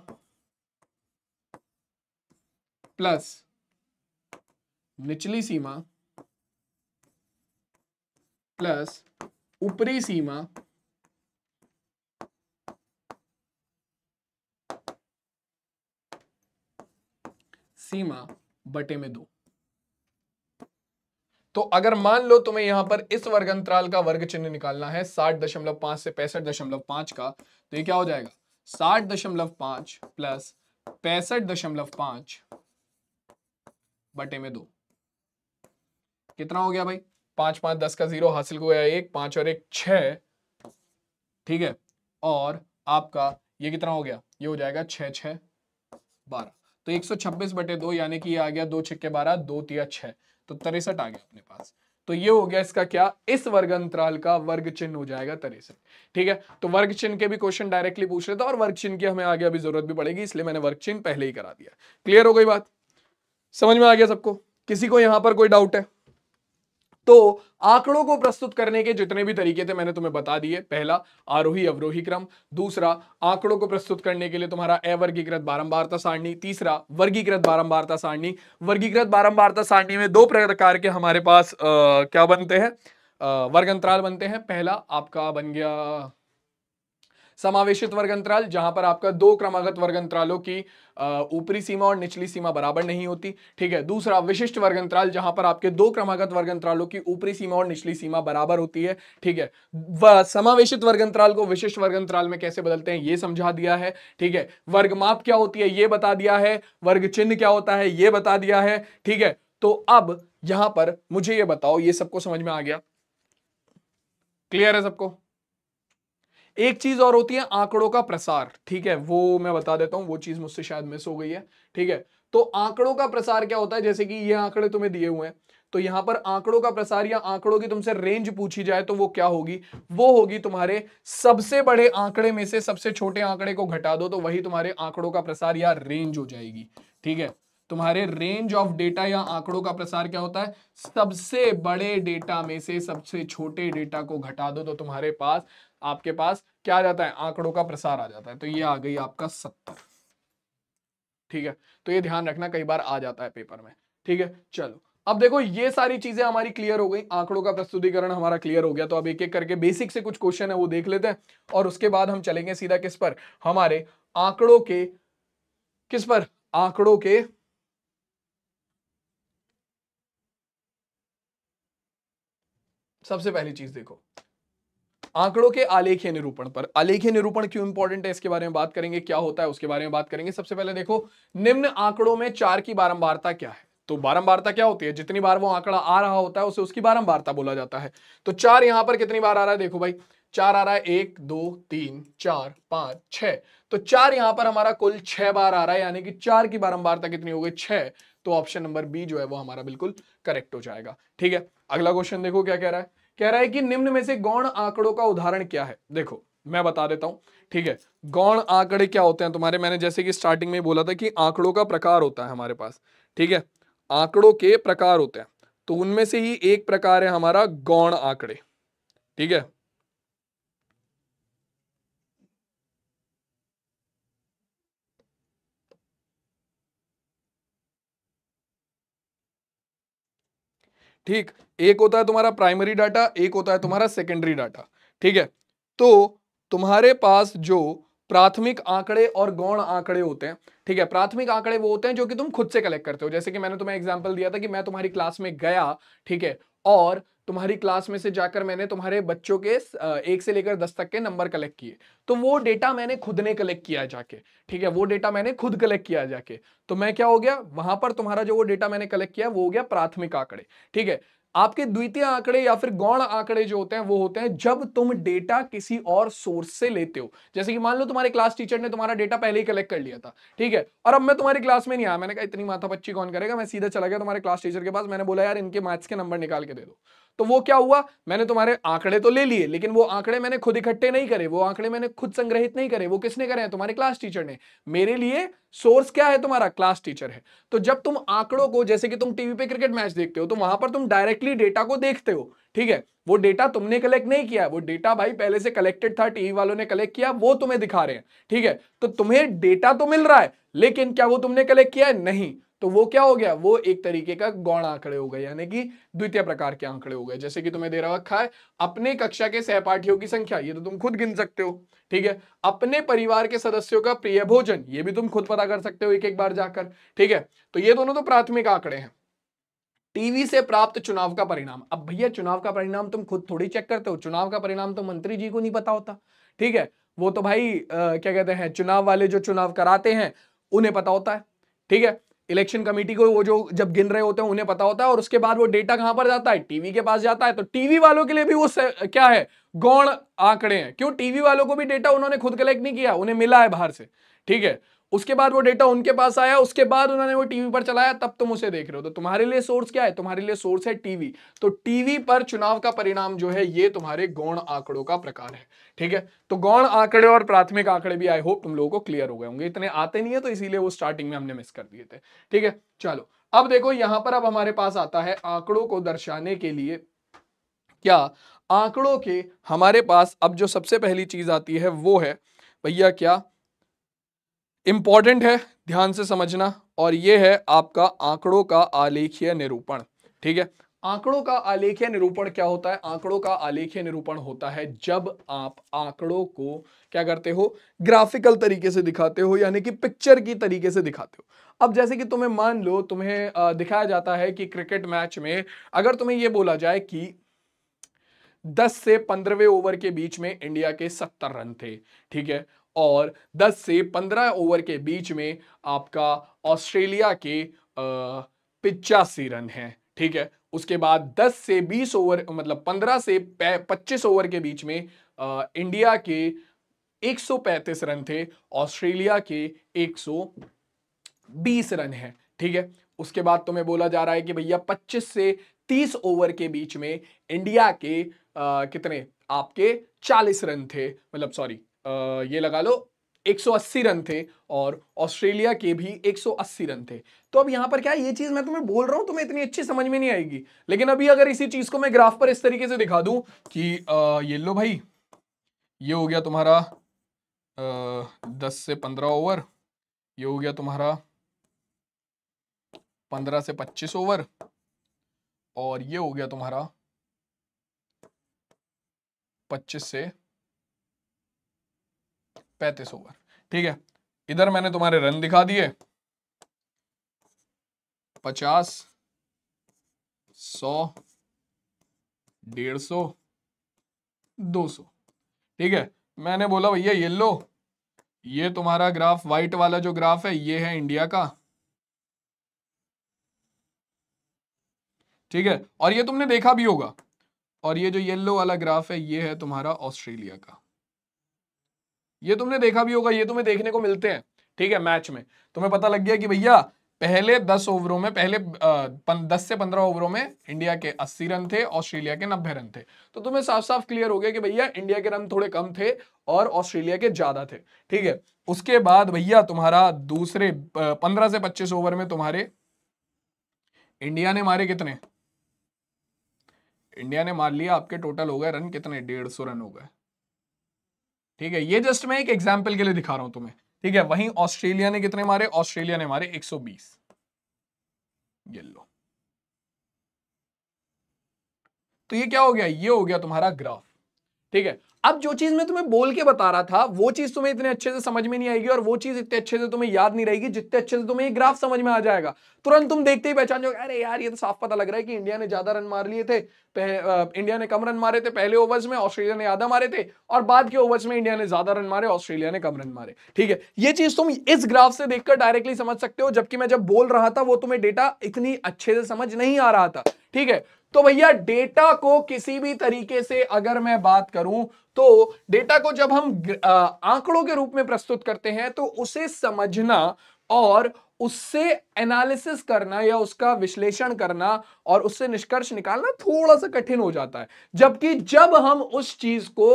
प्लस निचली सीमा प्लस ऊपरी सीमा सीमा बटे में दो तो अगर मान लो तुम्हें यहां पर इस वर्ग अंतराल का वर्ग चिन्ह निकालना है साठ दशमलव पांच से पैंसठ दशमलव पांच का तो ये क्या हो जाएगा साठ दशमलव पांच प्लस पैंसठ दशमलव पांच बटे में दो कितना हो गया भाई पांच पांच दस का जीरो हासिल हुआ एक पांच और एक छ ठीक है और आपका ये कितना हो गया ये हो जाएगा छ छ बारह तो 126 बटे दो यानी कि ये आ गया दो छक्के बारह दो तिया छह तो तिरसठ आ गया अपने पास तो ये हो गया इसका क्या इस वर्ग अंतराल का वर्ग चिन्ह हो जाएगा तिरसठ ठीक है तो वर्ग चिन्ह के भी क्वेश्चन डायरेक्टली पूछ रहे थे और वर्ग चिन्ह की हमें आगे अभी जरूरत भी पड़ेगी इसलिए मैंने वर्ग चिन्ह पहले ही करा दिया क्लियर हो गई बात समझ में आ गया सबको किसी को यहां पर कोई डाउट है तो आंकड़ों को प्रस्तुत करने के जितने भी तरीके थे मैंने तुम्हें बता दिए पहला आरोही अवरोही क्रम दूसरा आंकड़ों को प्रस्तुत करने के लिए तुम्हारा अवर्गीकृत बारंबारता सारणी तीसरा वर्गीकृत बारंबारता सारणी वर्गीकृत बारंबारता सारणी में दो प्रकार के हमारे पास आ, क्या बनते हैं वर्ग अंतराल बनते हैं पहला आपका बन गया समावेशित वर्ग अंतराल जहां पर आपका दो क्रमागत वर्ग अंतरालों की ऊपरी सीमा और निचली सीमा बराबर नहीं होती ठीक है दूसरा विशिष्ट वर्ग अंतराल जहां पर आपके दो क्रमागत वर्ग अंतरालों की ऊपरी सीमा और निचली सीमा बराबर होती है ठीक है समावेशित वर्ग अंतराल को विशिष्ट वर्ग अंतराल में कैसे बदलते हैं ये समझा दिया है ठीक है वर्ग माप क्या होती है ये बता दिया है वर्ग चिन्ह क्या होता है ये बता दिया है ठीक है तो अब यहां पर मुझे ये बताओ ये सबको समझ में आ गया क्लियर है सबको एक चीज और होती है आंकड़ों का प्रसार ठीक है वो मैं बता देता हूं वो चीज मुझसे शायद मिस हो गई है ठीक है तो आंकड़ों का प्रसार क्या होता है जैसे कि ये आंकड़े तुम्हें दिए हुए हैं तो यहां पर आंकड़ों का प्रसार या आंकड़ों की तुमसे रेंज पूछी जाए तो वो क्या होगी वो होगी तुम्हारे सबसे बड़े आंकड़े में से सबसे छोटे आंकड़े को घटा दो तो वही तुम्हारे आंकड़ों का प्रसार या रेंज हो जाएगी ठीक है तुम्हारे रेंज ऑफ डेटा या आंकड़ों का प्रसार क्या होता है सबसे बड़े डेटा में से सबसे छोटे डेटा को घटा दो तो तुम्हारे पास आपके पास क्या आ जाता है आंकड़ों का प्रसार आ जाता है तो ये आ गई आपका सत्तर ठीक है तो ये ध्यान रखना कई बार आ जाता है पेपर में ठीक है चलो अब देखो ये सारी चीजें हमारी क्लियर हो गई आंकड़ों का प्रस्तुतिकरण हमारा क्लियर हो गया तो अब एक एक करके बेसिक से कुछ क्वेश्चन है वो देख लेते हैं और उसके बाद हम चलेंगे सीधा किस पर हमारे आंकड़ों के किस पर आंकड़ों के सबसे पहली चीज देखो आंकड़ों के आलेखीय निरूपण पर आलेखीय निरूपण क्यों इंपॉर्टेंट है इसके बारे में बात करेंगे क्या होता है उसके बारे में बात करेंगे सबसे पहले देखो निम्न आंकड़ों में चार की बारंबारता क्या है तो बारंबारता क्या होती है जितनी बार वो आंकड़ा आ रहा होता है उसे उसकी बारंबारता बोला जाता है तो चार यहां पर कितनी बार आ रहा है देखो भाई चार आ रहा है एक दो तीन चार पांच छ तो चार यहां पर हमारा कुल छह बार आ रहा है यानी कि चार की बारंबारता कितनी हो गई छह तो ऑप्शन नंबर बी जो है वो हमारा बिल्कुल करेक्ट हो जाएगा ठीक है अगला क्वेश्चन देखो क्या कह रहा है कह रहा है कि निम्न में से गौण आंकड़ों का उदाहरण क्या है देखो मैं बता देता हूं ठीक है गौण आंकड़े क्या होते हैं तुम्हारे मैंने जैसे कि स्टार्टिंग में बोला था कि आंकड़ों का प्रकार होता है हमारे पास ठीक है आंकड़ों के प्रकार होते हैं तो उनमें से ही एक प्रकार है हमारा गौण आंकड़े ठीक है ठीक एक होता है तुम्हारा प्राइमरी डाटा एक होता है तुम्हारा सेकेंडरी डाटा ठीक है तो तुम्हारे पास जो प्राथमिक आंकड़े और गौण आंकड़े होते हैं ठीक है प्राथमिक आंकड़े वो होते हैं जो कि तुम खुद से कलेक्ट करते हो जैसे कि मैंने तुम्हें एग्जांपल दिया था कि मैं तुम्हारी क्लास में गया ठीक है और तुम्हारी क्लास में से जाकर मैंने तुम्हारे बच्चों के एक से लेकर दस तक के नंबर कलेक्ट किए तो वो डेटा मैंने खुद ने कलेक्ट किया जाके ठीक है वो डेटा मैंने खुद कलेक्ट किया जाके तो मैं क्या हो गया वहां पर तुम्हारा जो वो डेटा मैंने कलेक्ट किया वो हो गया प्राथमिक आंकड़े ठीक है आपके द्वितीय आंकड़े या फिर गौण आंकड़े जो होते हैं वो होते हैं जब तुम डेटा किसी और सोर्स से लेते हो जैसे कि मान लो तुम्हारे क्लास टीचर ने तुम्हारा डेटा पहले ही कलेक्ट कर लिया था ठीक है और अब मैं तुम्हारी क्लास में नहीं आया मैंने कहा इतनी माथा पच्ची कौन करेगा मैं सीधा चला गया तुम्हारे क्लास टीचर के पास मैंने बोला यार इनके मैथ्स के नंबर निकाल के दे दो तो वो क्या हुआ मैंने तुम्हारे आंकड़े तो ले लिए लेकिन वो आंकड़े मैंने खुद इकट्ठे नहीं करे वो आंकड़े मैंने खुद संग्रहित नहीं करे वो किसने करे हैं तुम्हारे क्लास टीचर ने मेरे लिए सोर्स क्या है तुम्हारा क्लास टीचर है तो जब तुम आंकड़ों को जैसे कि तुम टीवी पे क्रिकेट मैच देखते हो तो वहां पर तुम डायरेक्टली डेटा को देखते हो ठीक है वो डेटा तुमने कलेक्ट नहीं किया वो डेटा भाई पहले से कलेक्टेड था टीवी वालों ने कलेक्ट किया वो तुम्हें दिखा रहे हैं ठीक है तो तुम्हें डेटा तो मिल रहा है लेकिन क्या वो तुमने कलेक्ट किया है नहीं तो वो क्या हो गया वो एक तरीके का गौण आंकड़े हो गए यानी कि द्वितीय प्रकार के आंकड़े हो गए जैसे कि तुम्हें दे रखा है अपने कक्षा के सहपाठियों की संख्या ये तो तुम खुद गिन सकते हो ठीक है अपने परिवार के सदस्यों का प्रिय भोजन ये भी तुम खुद पता कर सकते हो एक एक बार जाकर ठीक है तो ये दोनों तो प्राथमिक आंकड़े हैं टीवी से प्राप्त चुनाव का परिणाम अब भैया चुनाव का परिणाम तुम खुद थोड़ी चेक करते हो चुनाव का परिणाम तो मंत्री जी को नहीं पता होता ठीक है वो तो भाई आ, क्या कहते हैं चुनाव वाले जो चुनाव कराते हैं उन्हें पता होता है ठीक है इलेक्शन कमेटी को वो जो जब गिन रहे होते हैं उन्हें पता होता है और उसके बाद वो डेटा कहां पर जाता है टीवी के पास जाता है तो टीवी वालों के लिए भी वो क्या है गौण आंकड़े हैं क्यों टीवी वालों को भी डेटा उन्होंने खुद कलेक्ट नहीं किया उन्हें मिला है बाहर से ठीक है उसके बाद वो डेटा उनके पास आया उसके बाद उन्होंने वो टीवी पर चलाया तब तुम उसे देख रहे हो तो तुम्हारे लिए सोर्स क्या है तुम्हारे लिए सोर्स है टीवी तो टीवी पर चुनाव का परिणाम जो है ये तुम्हारे गौण आंकड़ों का प्रकार है ठीक है तो गौण आंकड़े और प्राथमिक आंकड़े भी आई होप तुम लोगों को क्लियर हो गए होंगे इतने आते नहीं है तो इसीलिए वो स्टार्टिंग में हमने मिस कर दिए थे ठीक है चलो अब देखो यहां पर अब हमारे पास आता है आंकड़ों को दर्शाने के लिए क्या आंकड़ों के हमारे पास अब जो सबसे पहली चीज आती है वो है भैया क्या इंपॉर्टेंट है ध्यान से समझना और ये है आपका आंकड़ों का आलेखीय निरूपण ठीक है आंकड़ों का आलेखीय निरूपण क्या होता है आंकड़ों का आलेखीय निरूपण होता है जब आप आंकड़ों को क्या करते हो ग्राफिकल तरीके से दिखाते हो यानी कि पिक्चर की तरीके से दिखाते हो अब जैसे कि तुम्हें मान लो तुम्हें दिखाया जाता है कि क्रिकेट मैच में अगर तुम्हें यह बोला जाए कि 10 से 15वें ओवर के बीच में इंडिया के 70 रन थे ठीक है और 10 से 15 ओवर के बीच में आपका ऑस्ट्रेलिया के पिचासी रन है ठीक है उसके बाद 10 से 20 ओवर मतलब 15 से 25 ओवर के बीच में आ, इंडिया के 135 रन थे ऑस्ट्रेलिया के 120 रन हैं ठीक है उसके बाद तुम्हें बोला जा रहा है कि भैया 25 से 30 ओवर के बीच में इंडिया के आ, कितने आपके 40 रन थे मतलब सॉरी ये लगा लो 180 रन थे और ऑस्ट्रेलिया के भी 180 रन थे तो अब यहां पर क्या है ये चीज़ मैं तुम्हें बोल रहा हूं तुम्हें इतनी अच्छी समझ में नहीं आएगी लेकिन अभी अगर इसी चीज़ को मैं ग्राफ पर इस तरीके से दिखा दूं कि आ, ये लो भाई ये हो गया तुम्हारा दस से पंद्रह ओवर ये हो गया तुम्हारा पंद्रह से पच्चीस ओवर और ये हो गया तुम्हारा पच्चीस से पैंतीस ओवर ठीक है इधर मैंने तुम्हारे रन दिखा दिए पचास सौ डेढ़ सौ दो सौ ठीक है मैंने बोला भैया ये लो ये तुम्हारा ग्राफ व्हाइट वाला जो ग्राफ है ये है इंडिया का ठीक है और ये तुमने देखा भी होगा और ये जो येलो वाला ग्राफ है ये है तुम्हारा ऑस्ट्रेलिया का ये तुमने देखा भी होगा ये तुम्हें देखने को मिलते हैं ठीक है मैच में तुम्हें पता लग गया कि भैया पहले दस ओवरों में पहले दस से पंद्रह ओवरों में इंडिया के अस्सी रन थे ऑस्ट्रेलिया के नब्बे रन थे तो तुम्हें साफ साफ क्लियर हो गया कि भैया इंडिया के रन थोड़े कम थे और ऑस्ट्रेलिया के ज्यादा थे ठीक है उसके बाद भैया तुम्हारा दूसरे पंद्रह से पच्चीस ओवर में तुम्हारे इंडिया ने मारे कितने इंडिया ने मार लिया आपके टोटल हो गए रन कितने डेढ़ सौ रन हो गए ठीक है ये जस्ट मैं एक एग्जाम्पल के लिए दिखा रहा हूं तुम्हें ठीक है वहीं ऑस्ट्रेलिया ने कितने मारे ऑस्ट्रेलिया ने मारे 120 ये तो ये क्या हो गया ये हो गया तुम्हारा ग्राफ ठीक है अब जो चीज मैं तुम्हें बोल के बता रहा था वो चीज तुम्हें इतने अच्छे से समझ में नहीं आएगी और वो चीज इतने अच्छे से तुम्हें याद नहीं रहेगी जितने अच्छे से तुम्हें ये ग्राफ समझ में आ जाएगा तुरंत तुम देखते ही पहचान जाओगे अरे यार ये तो साफ पता लग रहा है कि इंडिया ने ज्यादा रन मार लिए थे इंडिया ने कम रन मारे थे पहले ओवर्स में ऑस्ट्रेलिया ने ज्यादा मारे थे और बाद के ओवर्स में इंडिया ने ज्यादा रन मारे ऑस्ट्रेलिया ने कम रन मारे ठीक है ये चीज तुम इस ग्राफ से देखकर डायरेक्टली समझ सकते हो जबकि मैं जब बोल रहा था वो तुम्हें डेटा इतनी अच्छे से समझ नहीं आ रहा था ठीक है तो भैया डेटा को किसी भी तरीके से अगर मैं बात करूं तो डेटा को जब हम आंकड़ों के रूप में प्रस्तुत करते हैं तो उसे समझना और उससे एनालिसिस करना या उसका विश्लेषण करना और उससे निष्कर्ष निकालना थोड़ा सा कठिन हो जाता है जबकि जब हम उस चीज को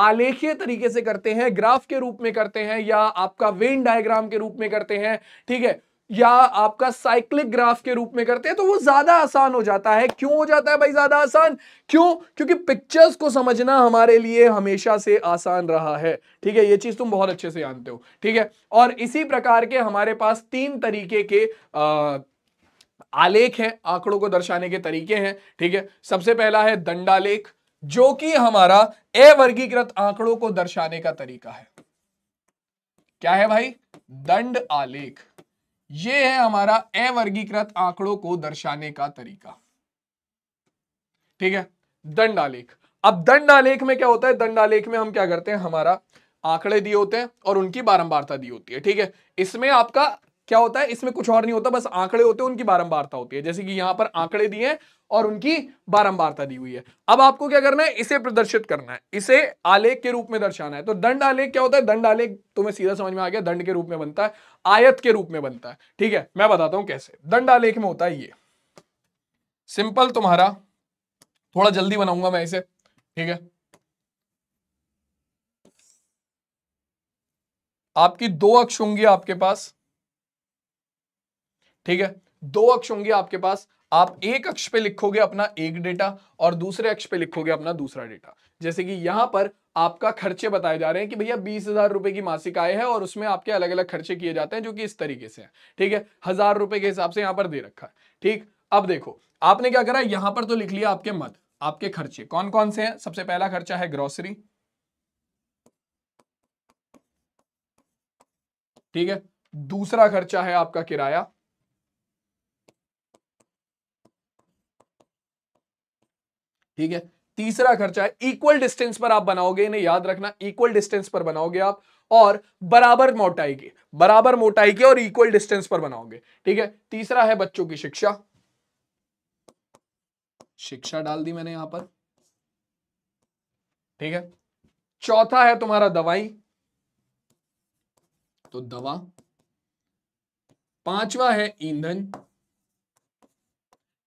आलेखीय तरीके से करते हैं ग्राफ के रूप में करते हैं या आपका वेन डायग्राम के रूप में करते हैं ठीक है या आपका साइक्लिक ग्राफ के रूप में करते हैं तो वो ज्यादा आसान हो जाता है क्यों हो जाता है भाई ज्यादा आसान क्यों क्योंकि पिक्चर्स को समझना हमारे लिए हमेशा से आसान रहा है ठीक है ये चीज तुम बहुत अच्छे से जानते हो ठीक है और इसी प्रकार के हमारे पास तीन तरीके के आ, आलेख हैं आंकड़ों को दर्शाने के तरीके हैं ठीक है सबसे पहला है दंडालेख जो कि हमारा अवर्गीकृत आंकड़ों को दर्शाने का तरीका है क्या है भाई दंड आलेख ये है हमारा अवर्गीकृत आंकड़ों को दर्शाने का तरीका ठीक है दंडालेख अब दंडालेख में क्या होता है दंडालेख में हम क्या करते हैं हमारा आंकड़े दिए होते हैं और उनकी बारंबारता दी होती है ठीक है इसमें आपका क्या होता है इसमें कुछ और नहीं होता बस आंकड़े होते हैं उनकी बारंबारता होती है जैसे कि यहां पर आंकड़े दिए और उनकी बारंबारता दी हुई है अब आपको क्या करना है इसे प्रदर्शित करना है इसे आलेख के रूप में दर्शाना है तो दंड आलेख क्या होता है दंड आलेख तुम्हें सीधा समझ में आ गया दंड के रूप में बनता है आयत के रूप में बनता है ठीक है मैं बताता हूं कैसे दंड आलेख में होता है ये सिंपल तुम्हारा थोड़ा जल्दी बनाऊंगा मैं इसे ठीक है आपकी दो अक्ष होंगी आपके पास ठीक है दो अक्ष होंगे आपके पास आप एक अक्ष पे लिखोगे अपना एक डेटा और दूसरे अक्ष पे लिखोगे अपना दूसरा डेटा जैसे कि यहां पर आपका खर्चे बताए जा रहे हैं कि भैया बीस हजार रुपए की मासिक आय है और उसमें आपके अलग अलग खर्चे किए जाते हैं जो कि इस तरीके से हैं ठीक है हजार रुपए के हिसाब से यहां पर दे रखा है ठीक अब देखो आपने क्या करा यहां पर तो लिख लिया आपके मत आपके खर्चे कौन कौन से हैं सबसे पहला खर्चा है ग्रोसरी ठीक है दूसरा खर्चा है आपका किराया ठीक है तीसरा खर्चा है इक्वल डिस्टेंस पर आप बनाओगे इन्हें याद रखना इक्वल डिस्टेंस पर बनाओगे आप और बराबर मोटाई के बराबर मोटाई के और इक्वल डिस्टेंस पर बनाओगे ठीक है तीसरा है बच्चों की शिक्षा शिक्षा डाल दी मैंने यहां पर ठीक है चौथा है तुम्हारा दवाई तो दवा पांचवा है ईंधन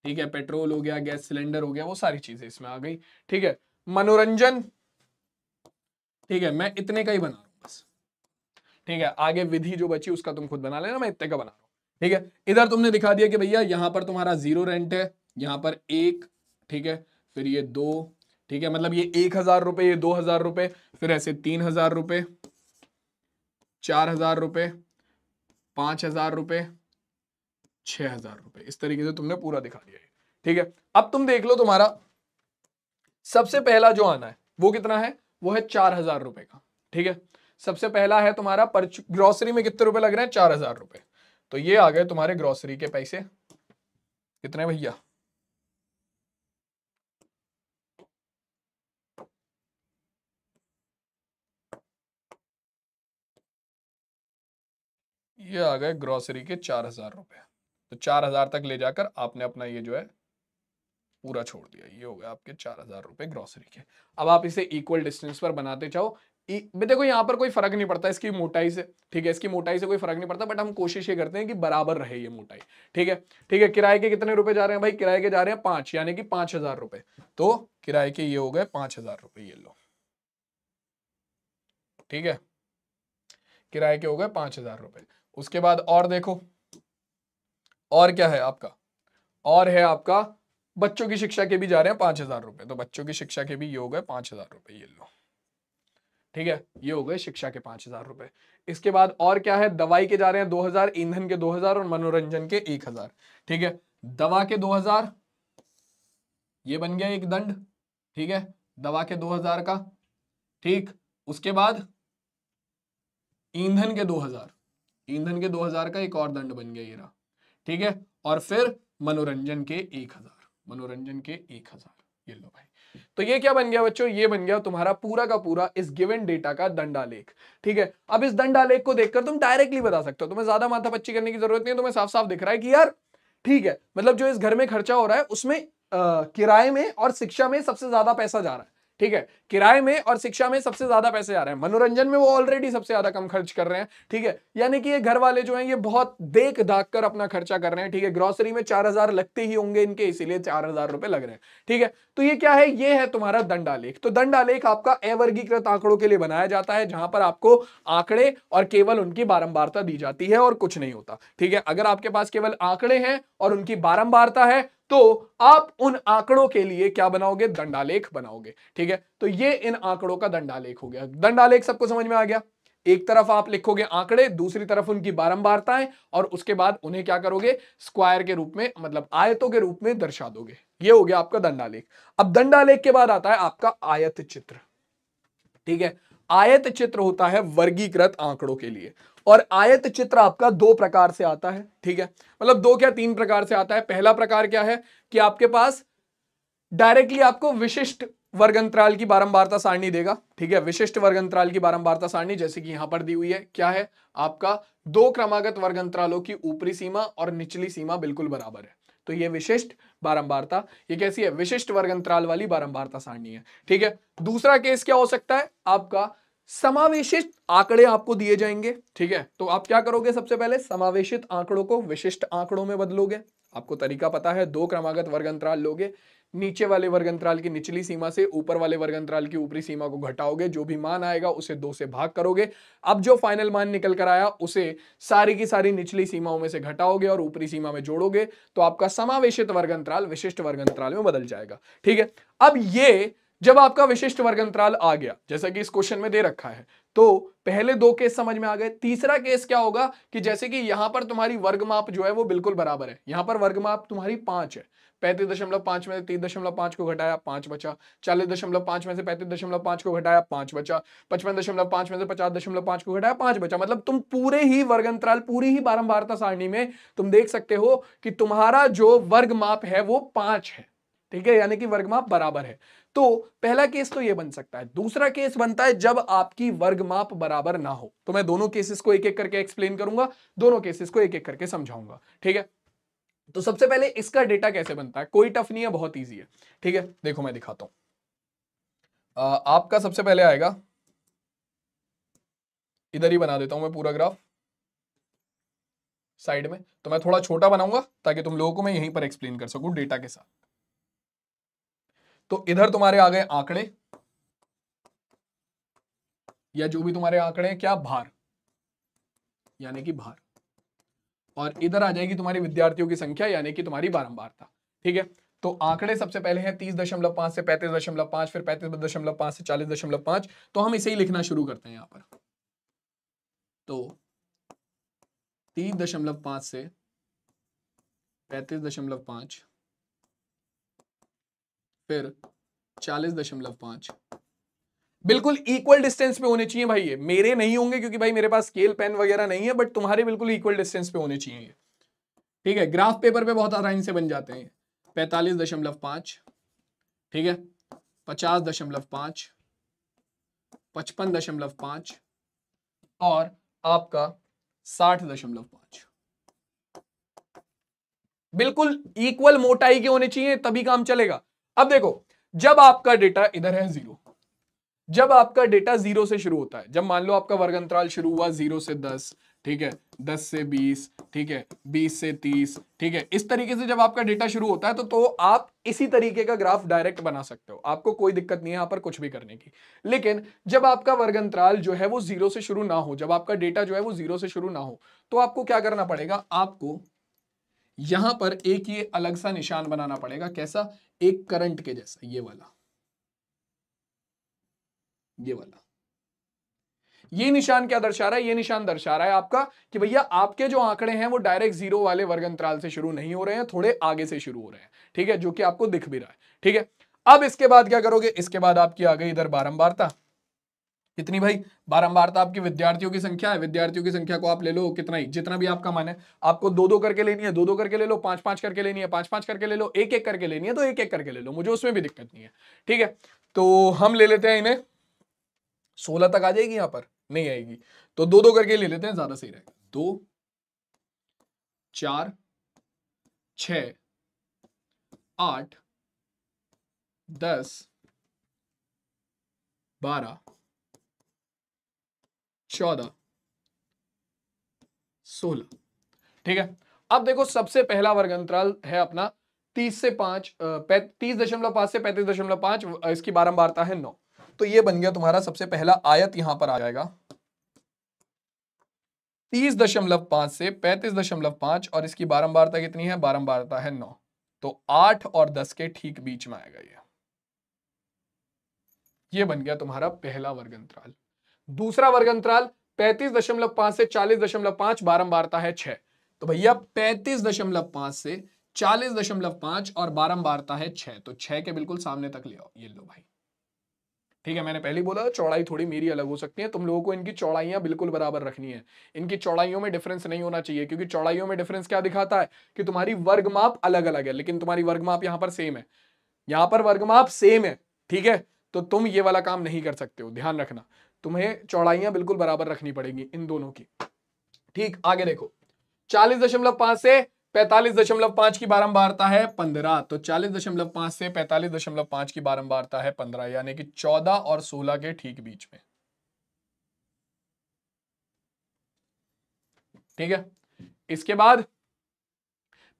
ठीक है पेट्रोल हो गया गैस सिलेंडर हो गया वो सारी चीजें इसमें आ गई ठीक है मनोरंजन ठीक है मैं इतने का ही बना रहा हूं बस ठीक है आगे विधि जो बची उसका तुम खुद बना लेना मैं इतने का बना रहा हूं ठीक है इधर तुमने दिखा दिया कि भैया यहां पर तुम्हारा जीरो रेंट है यहां पर एक ठीक है फिर ये दो ठीक है मतलब ये एक हजार रुपये ये दो हजार रुपये फिर ऐसे तीन हजार रुपए चार हजार रुपये पांच हजार रुपये छह हजार रुपए इस तरीके से तुमने पूरा दिखा दिया है ठीक है अब तुम देख लो तुम्हारा सबसे पहला जो आना है वो कितना है वो है चार हजार रुपए का ठीक है सबसे पहला है तुम्हारा परच ग्रोसरी में कितने रुपए लग रहे हैं चार हजार रुपए तो ये आ गए तुम्हारे ग्रोसरी के पैसे कितने भैया ये आ गए ग्रोसरी के चार हजार रुपए तो चार हजार तक ले जाकर आपने अपना ये जो है पूरा छोड़ दिया ये हो गया आपके चार हजार रुपए ग्रोसरी के अब आप इसे इक्वल डिस्टेंस पर बनाते चाहो देखो यहाँ पर कोई फर्क नहीं पड़ता इसकी मोटाई से ठीक है इसकी मोटाई से कोई फर्क नहीं पड़ता बट हम कोशिश ये करते हैं कि बराबर रहे ये मोटाई ठीक है ठीक है किराए के कितने रुपए जा रहे हैं भाई किराए के जा रहे हैं पांच यानी कि पांच हजार रुपए तो किराए के ये हो गए पांच हजार रुपए ये लो ठीक है किराए के हो गए पांच हजार रुपए उसके बाद और देखो और क्या है आपका और है आपका बच्चों की शिक्षा के भी जा रहे हैं पांच हजार रुपए तो बच्चों की शिक्षा के भी ये हो गए पांच हजार रुपए ये लो ठीक है ये हो गए शिक्षा के पांच हजार रुपए इसके बाद और क्या है दवाई के जा रहे हैं दो हजार ईंधन के दो हजार और मनोरंजन के एक हजार ठीक है दवा के दो हजार ये बन गया एक दंड ठीक है दवा के दो हजार का ठीक उसके बाद ईंधन के दो हजार ईंधन के दो हजार का एक और दंड बन गया ये रहा ठीक है और फिर मनोरंजन के एक हजार मनोरंजन के एक हजार ये लो भाई तो ये क्या बन गया बच्चों ये बन गया तुम्हारा पूरा का पूरा इस गिवन डेटा का दंडालेख ठीक है अब इस दंडालेख को देखकर तुम डायरेक्टली बता सकते हो तुम्हें ज्यादा माथा पच्ची करने की जरूरत नहीं है तुम्हें साफ साफ दिख रहा है कि यार ठीक है मतलब जो इस घर में खर्चा हो रहा है उसमें किराए में और शिक्षा में सबसे ज्यादा पैसा जा रहा है ठीक है किराए में और शिक्षा में सबसे ज्यादा पैसे आ रहे हैं मनोरंजन में वो ऑलरेडी सबसे ज्यादा कम खर्च कर रहे हैं ठीक है यानी कि ये घर वाले जो हैं ये बहुत देख दाख कर अपना खर्चा कर रहे हैं ठीक है ग्रोसरी में चार हजार लगते ही होंगे इनके इसीलिए चार हजार रुपए लग रहे हैं ठीक है तो ये क्या है ये है तुम्हारा दंडालेख तो दंडालेख आपका अवर्गीकृत आंकड़ों के लिए बनाया जाता है जहां पर आपको आंकड़े और केवल उनकी बारंबारता दी जाती है और कुछ नहीं होता ठीक है अगर आपके पास केवल आंकड़े हैं और उनकी बारंबारता है तो आप उन आंकड़ों के लिए क्या बनाओगे दंडालेख बनाओगे ठीक है तो ये इन आंकड़ों का दंडालेख हो गया दंडालेख सबको समझ में आ गया एक तरफ आप लिखोगे आंकड़े दूसरी तरफ उनकी बारंबारताएं और उसके बाद उन्हें क्या करोगे स्क्वायर के रूप में मतलब आयतों के रूप में दर्शा दोगे ये हो गया आपका दंडालेख अब दंडालेख के बाद आता है आपका आयत चित्र ठीक है आयत चित्र होता है वर्गीकृत आंकड़ों के लिए और आयत चित्र आपका दो प्रकार से आता है ठीक है मतलब दो क्या तीन प्रकार से आता है पहला प्रकार क्या है कि आपके पास डायरेक्टली आपको विशिष्ट वर्ग अंतराल की बारंबारता सारणी देगा ठीक है विशिष्ट वर्ग अंतराल की बारंबारता सारणी जैसे कि यहां पर दी हुई है क्या है आपका दो क्रमागत वर्ग अंतरालों की ऊपरी सीमा और निचली सीमा बिल्कुल बराबर है तो ये विशिष्ट बारंबारता ये कैसी है विशिष्ट वर्ग अंतराल वाली बारंबारता सारणी है ठीक है दूसरा केस क्या हो सकता है आपका समावेशित आंकड़े आपको दिए जाएंगे ठीक है तो आप क्या करोगे सबसे पहले समावेशित आंकड़ों को विशिष्ट आंकड़ों में बदलोगे आपको तरीका पता है दो क्रमागत वर्ग अंतराल लोगे नीचे वाले वर्ग अंतराल की निचली सीमा से ऊपर वाले वर्ग अंतराल की ऊपरी सीमा को घटाओगे जो भी मान आएगा उसे दो से भाग करोगे अब जो फाइनल मान निकल कर आया उसे सारी की सारी निचली सीमाओं में से घटाओगे और ऊपरी सीमा में जोड़ोगे तो आपका समावेशित वर्ग अंतराल विशिष्ट वर्ग अंतराल में बदल जाएगा ठीक है अब ये जब आपका विशिष्ट वर्ग अंतराल आ गया जैसा कि इस क्वेश्चन में दे रखा है तो पहले दो केस समझ में आ गए तीसरा केस क्या होगा कि जैसे कि यहां पर तुम्हारी वर्ग माप जो है वो बिल्कुल बराबर है यहां पर वर्ग माप तुम्हारी पांच है पैंतीस दशमलव पांच में से तीन दशमलव पांच को घटाया पांच बचा चालीस दशमलव पांच में से पैंतीस दशमलव पांच को घटाया पांच बचा पचपन दशमलव पांच में से पचास दशमलव पांच को घटाया पांच बचा मतलब तुम पूरे ही वर्ग अंतराल पूरी ही बारंबारता सारणी में तुम देख सकते हो कि तुम्हारा जो वर्ग माप है वो पांच है ठीक है यानी कि वर्गमाप बराबर है तो पहला केस तो ये बन सकता है दूसरा केस बनता है जब आपकी वर्गमाप बराबर ना हो तो मैं दोनों केसेस को एक एक करके एक्सप्लेन करूंगा दोनों केसेस को एक एक करके समझाऊंगा ठीक है तो सबसे पहले इसका डेटा कैसे बनता है कोई टफ नहीं है बहुत ईजी है ठीक है देखो मैं दिखाता हूं आपका सबसे पहले आएगा इधर ही बना देता हूं मैं पूरा ग्राफ साइड में तो मैं थोड़ा छोटा बनाऊंगा ताकि तुम लोगों को मैं यहीं पर एक्सप्लेन कर सकूं डेटा के साथ तो इधर तुम्हारे आ गए आंकड़े या जो भी तुम्हारे आंकड़े हैं क्या भार यानी कि भार और इधर आ जाएगी तुम्हारी विद्यार्थियों की संख्या यानी कि तुम्हारी बारंबारता ठीक है तो आंकड़े सबसे पहले हैं तीस दशमलव पांच से पैंतीस दशमलव पांच फिर पैंतीस दशमलव पांच से चालीस दशमलव पांच तो हम इसे ही लिखना शुरू करते हैं यहां पर तो तीस दशमलव पांच से पैंतीस दशमलव पांच फिर चालीस दशमलव पांच बिल्कुल इक्वल डिस्टेंस पे होने चाहिए भाई ये मेरे नहीं होंगे क्योंकि भाई मेरे पास स्केल पेन वगैरह नहीं है बट तुम्हारे बिल्कुल इक्वल डिस्टेंस पे होने चाहिए ठीक है ग्राफ पेपर पे बहुत आसानी से बन जाते हैं पैंतालीस दशमलव पांच ठीक है पचास दशमलव पांच पचपन दशमलव पांच और आपका साठ दशमलव पांच बिल्कुल इक्वल मोटाई के होने चाहिए तभी काम चलेगा अब देखो जब आपका डेटा इधर है जीरो जब आपका डेटा जीरो से शुरू होता है जब मान लो आपका वर्ग अंतराल शुरू हुआ जीरो से दस ठीक है दस से बीस ठीक है बीस से तीस ठीक है इस तरीके से जब आपका डेटा शुरू होता है तो तो आप इसी तरीके का ग्राफ डायरेक्ट बना सकते हो आपको कोई दिक्कत नहीं है यहां पर कुछ भी करने की लेकिन जब आपका वर्ग अंतराल जो है वो जीरो से शुरू ना हो जब आपका डेटा जो है वो जीरो से शुरू ना हो तो आपको क्या करना पड़ेगा आपको यहां पर एक ये अलग सा निशान बनाना पड़ेगा कैसा एक करंट के जैसा ये वाला ये वाला ये निशान क्या दर्शा रहा है ये निशान दर्शा रहा है आपका कि भैया आपके जो आंकड़े हैं वो डायरेक्ट जीरो वाले वर्ग अंतराल से शुरू नहीं हो रहे हैं थोड़े आगे से शुरू हो रहे हैं ठीक है जो कि आपको दिख भी रहा है ठीक है अब इसके बाद क्या करोगे इसके बाद आपकी आ गई इधर बारंबारता कितनी भाई बारंबारता तो आपकी विद्यार्थियों की संख्या है विद्यार्थियों की संख्या को आप ले लो कितना ही जितना भी आपका मन है आपको दो दो करके लेनी है दो दो करके ले लो पांच पांच करके लेनी है पांच पांच करके ले लो एक एक करके लेनी है तो एक एक करके ले लो मुझे उसमें भी दिक्कत नहीं है ठीक है तो हम ले लेते हैं इन्हें सोलह तक आ जाएगी यहाँ पर नहीं आएगी तो दो दो करके ले लेते हैं ज्यादा सही रहेगा दो चार छ आठ दस बारह चौदह सोलह ठीक है अब देखो सबसे पहला वर्ग अंतराल है अपना तीस से पांच तीस दशमलव पांच से पैंतीस दशमलव पांच इसकी बारंबारता है नौ तो ये बन गया तुम्हारा सबसे पहला आयत यहां पर आ जाएगा तीस दशमलव पांच से पैंतीस दशमलव पांच और इसकी बारंबारता कितनी है बारंबारता है नौ तो आठ और दस के ठीक बीच में आएगा ये ये बन गया तुम्हारा पहला वर्ग अंतराल दूसरा वर्ग अंतराल पैंतीस दशमलव पांच से चालीस दशमलव पांच बारंबारता है छह तो भैया पैंतीस दशमलव पांच से चालीस दशमलव पांच और बारंबारता है छह तो छह के बिल्कुल सामने तक ले आओ ये लो भाई ठीक है मैंने पहले बोला चौड़ाई थोड़ी मेरी अलग हो सकती है तुम लोगों को इनकी चौड़ाइयां बिल्कुल बराबर रखनी है इनकी चौड़ाइयों में डिफरेंस नहीं होना चाहिए क्योंकि चौड़ाइयों में डिफरेंस क्या दिखाता है कि तुम्हारी वर्ग माप अलग अलग है लेकिन तुम्हारी वर्ग माप पर सेम है यहां पर वर्ग माप सेम है ठीक है तो तुम ये वाला काम नहीं कर सकते हो ध्यान रखना तुम्हें चौड़ाइयां बिल्कुल बराबर रखनी पड़ेगी इन दोनों की ठीक आगे देखो चालीस दशमलव पांच से पैंतालीस दशमलव पांच की बारंबारता है पंद्रह तो चालीस दशमलव पांच से पैंतालीस दशमलव पांच की बारंबारता है पंद्रह यानी कि चौदह और सोलह के ठीक बीच में ठीक है इसके बाद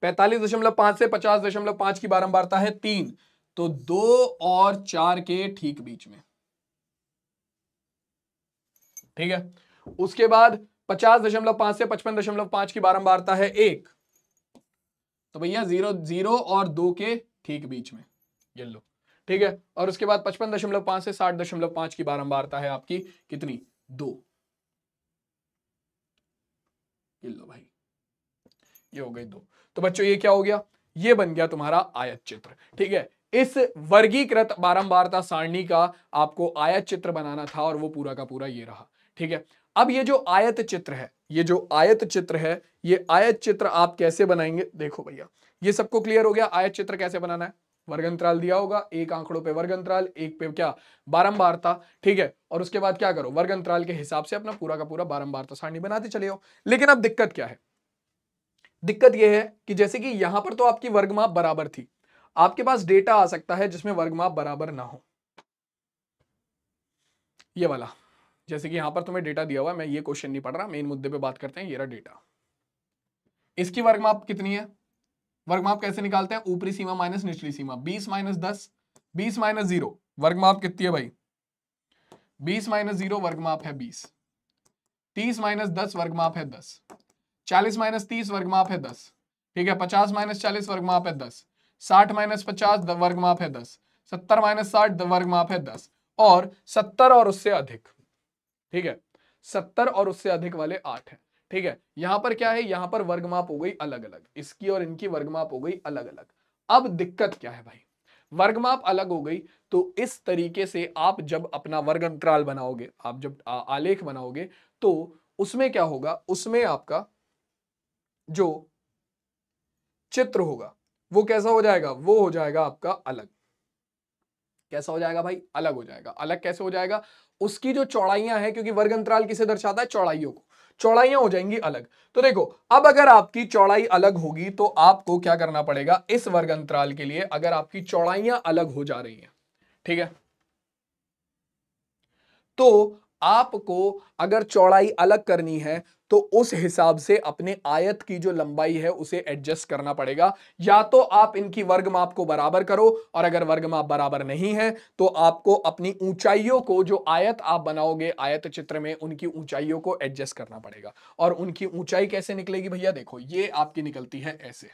पैंतालीस दशमलव पांच से पचास दशमलव पांच की बारंबारता है तीन तो दो और चार के ठीक बीच में ठीक है उसके बाद पचास दशमलव पांच से पचपन दशमलव पांच की बारंबारता है एक तो भैया जीरो जीरो और दो के ठीक बीच में ये लो ठीक है और उसके बाद पचपन दशमलव पांच से साठ दशमलव पांच की बारंबारता है आपकी कितनी दो ये लो भाई ये हो गई दो तो बच्चों ये क्या हो गया ये बन गया तुम्हारा आयत चित्र ठीक है इस वर्गीकृत बारंबारता सारणी का आपको आयत चित्र बनाना था और वो पूरा का पूरा ये रहा ठीक है अब ये जो आयत चित्र है ये जो आयत चित्र है ये आयत चित्र आप कैसे बनाएंगे देखो भैया ये सबको क्लियर हो गया आयत चित्र कैसे बनाना है वर्ग अंतराल दिया होगा एक आंकड़ों पे वर्ग अंतराल एक पे क्या था ठीक है और उसके बाद क्या करो वर्ग अंतराल के हिसाब से अपना पूरा का पूरा था सारणी बनाते चले हो लेकिन अब दिक्कत क्या है दिक्कत यह है कि जैसे कि यहां पर तो आपकी वर्गमाप बराबर थी आपके पास डेटा आ सकता है जिसमें वर्गमाप बराबर ना हो ये वाला जैसे कि यहाँ पर तुम्हें डेटा दिया हुआ है मैं ये क्वेश्चन नहीं पढ़ रहा मेन मुद्दे पे बात करते हैं ये रहा डेटा इसकी वर्ग माप कितनी है वर्ग माप कैसे निकालते हैं ऊपरी सीमा माइनस निचली सीमा बीस माइनस दस बीस माइनस जीरो वर्ग माप कितनी है भाई बीस माइनस जीरो वर्ग माप है बीस तीस माइनस दस वर्ग माप है दस चालीस माइनस तीस वर्ग माप है दस ठीक है पचास माइनस चालीस वर्ग माप है दस साठ माइनस पचास वर्ग माप है दस सत्तर माइनस साठ वर्ग माप है दस और सत्तर और उससे अधिक ठीक है सत्तर और उससे अधिक वाले आठ है ठीक है यहां पर क्या है यहां पर वर्गमाप हो गई अलग अलग इसकी और इनकी वर्गमाप हो गई अलग अलग अब दिक्कत क्या है भाई वर्गमाप अलग हो गई तो इस तरीके से आप जब अपना वर्ग अंतराल बनाओगे आप जब आ, आलेख बनाओगे तो उसमें क्या होगा उसमें आपका जो चित्र होगा वो कैसा हो जाएगा वो हो जाएगा आपका अलग कैसा हो जाएगा भाई अलग हो जाएगा अलग कैसे हो जाएगा उसकी जो चौड़ाइयां हैं क्योंकि वर्ग अंतराल किसे दर्शाता है चौड़ाइयों को चौड़ाइयां हो जाएंगी अलग तो देखो अब अगर आपकी चौड़ाई अलग होगी तो आपको क्या करना पड़ेगा इस वर्ग अंतराल के लिए अगर आपकी चौड़ाइयां अलग हो जा रही हैं ठीक है तो आपको अगर चौड़ाई अलग करनी है तो उस हिसाब से अपने आयत की जो लंबाई है उसे एडजस्ट करना पड़ेगा या तो आप इनकी वर्ग माप को बराबर करो और अगर वर्ग माप बराबर नहीं है तो आपको अपनी ऊंचाइयों को जो आयत आप बनाओगे आयत चित्र में उनकी ऊंचाइयों को एडजस्ट करना पड़ेगा और उनकी ऊंचाई कैसे निकलेगी भैया देखो ये आपकी निकलती है ऐसे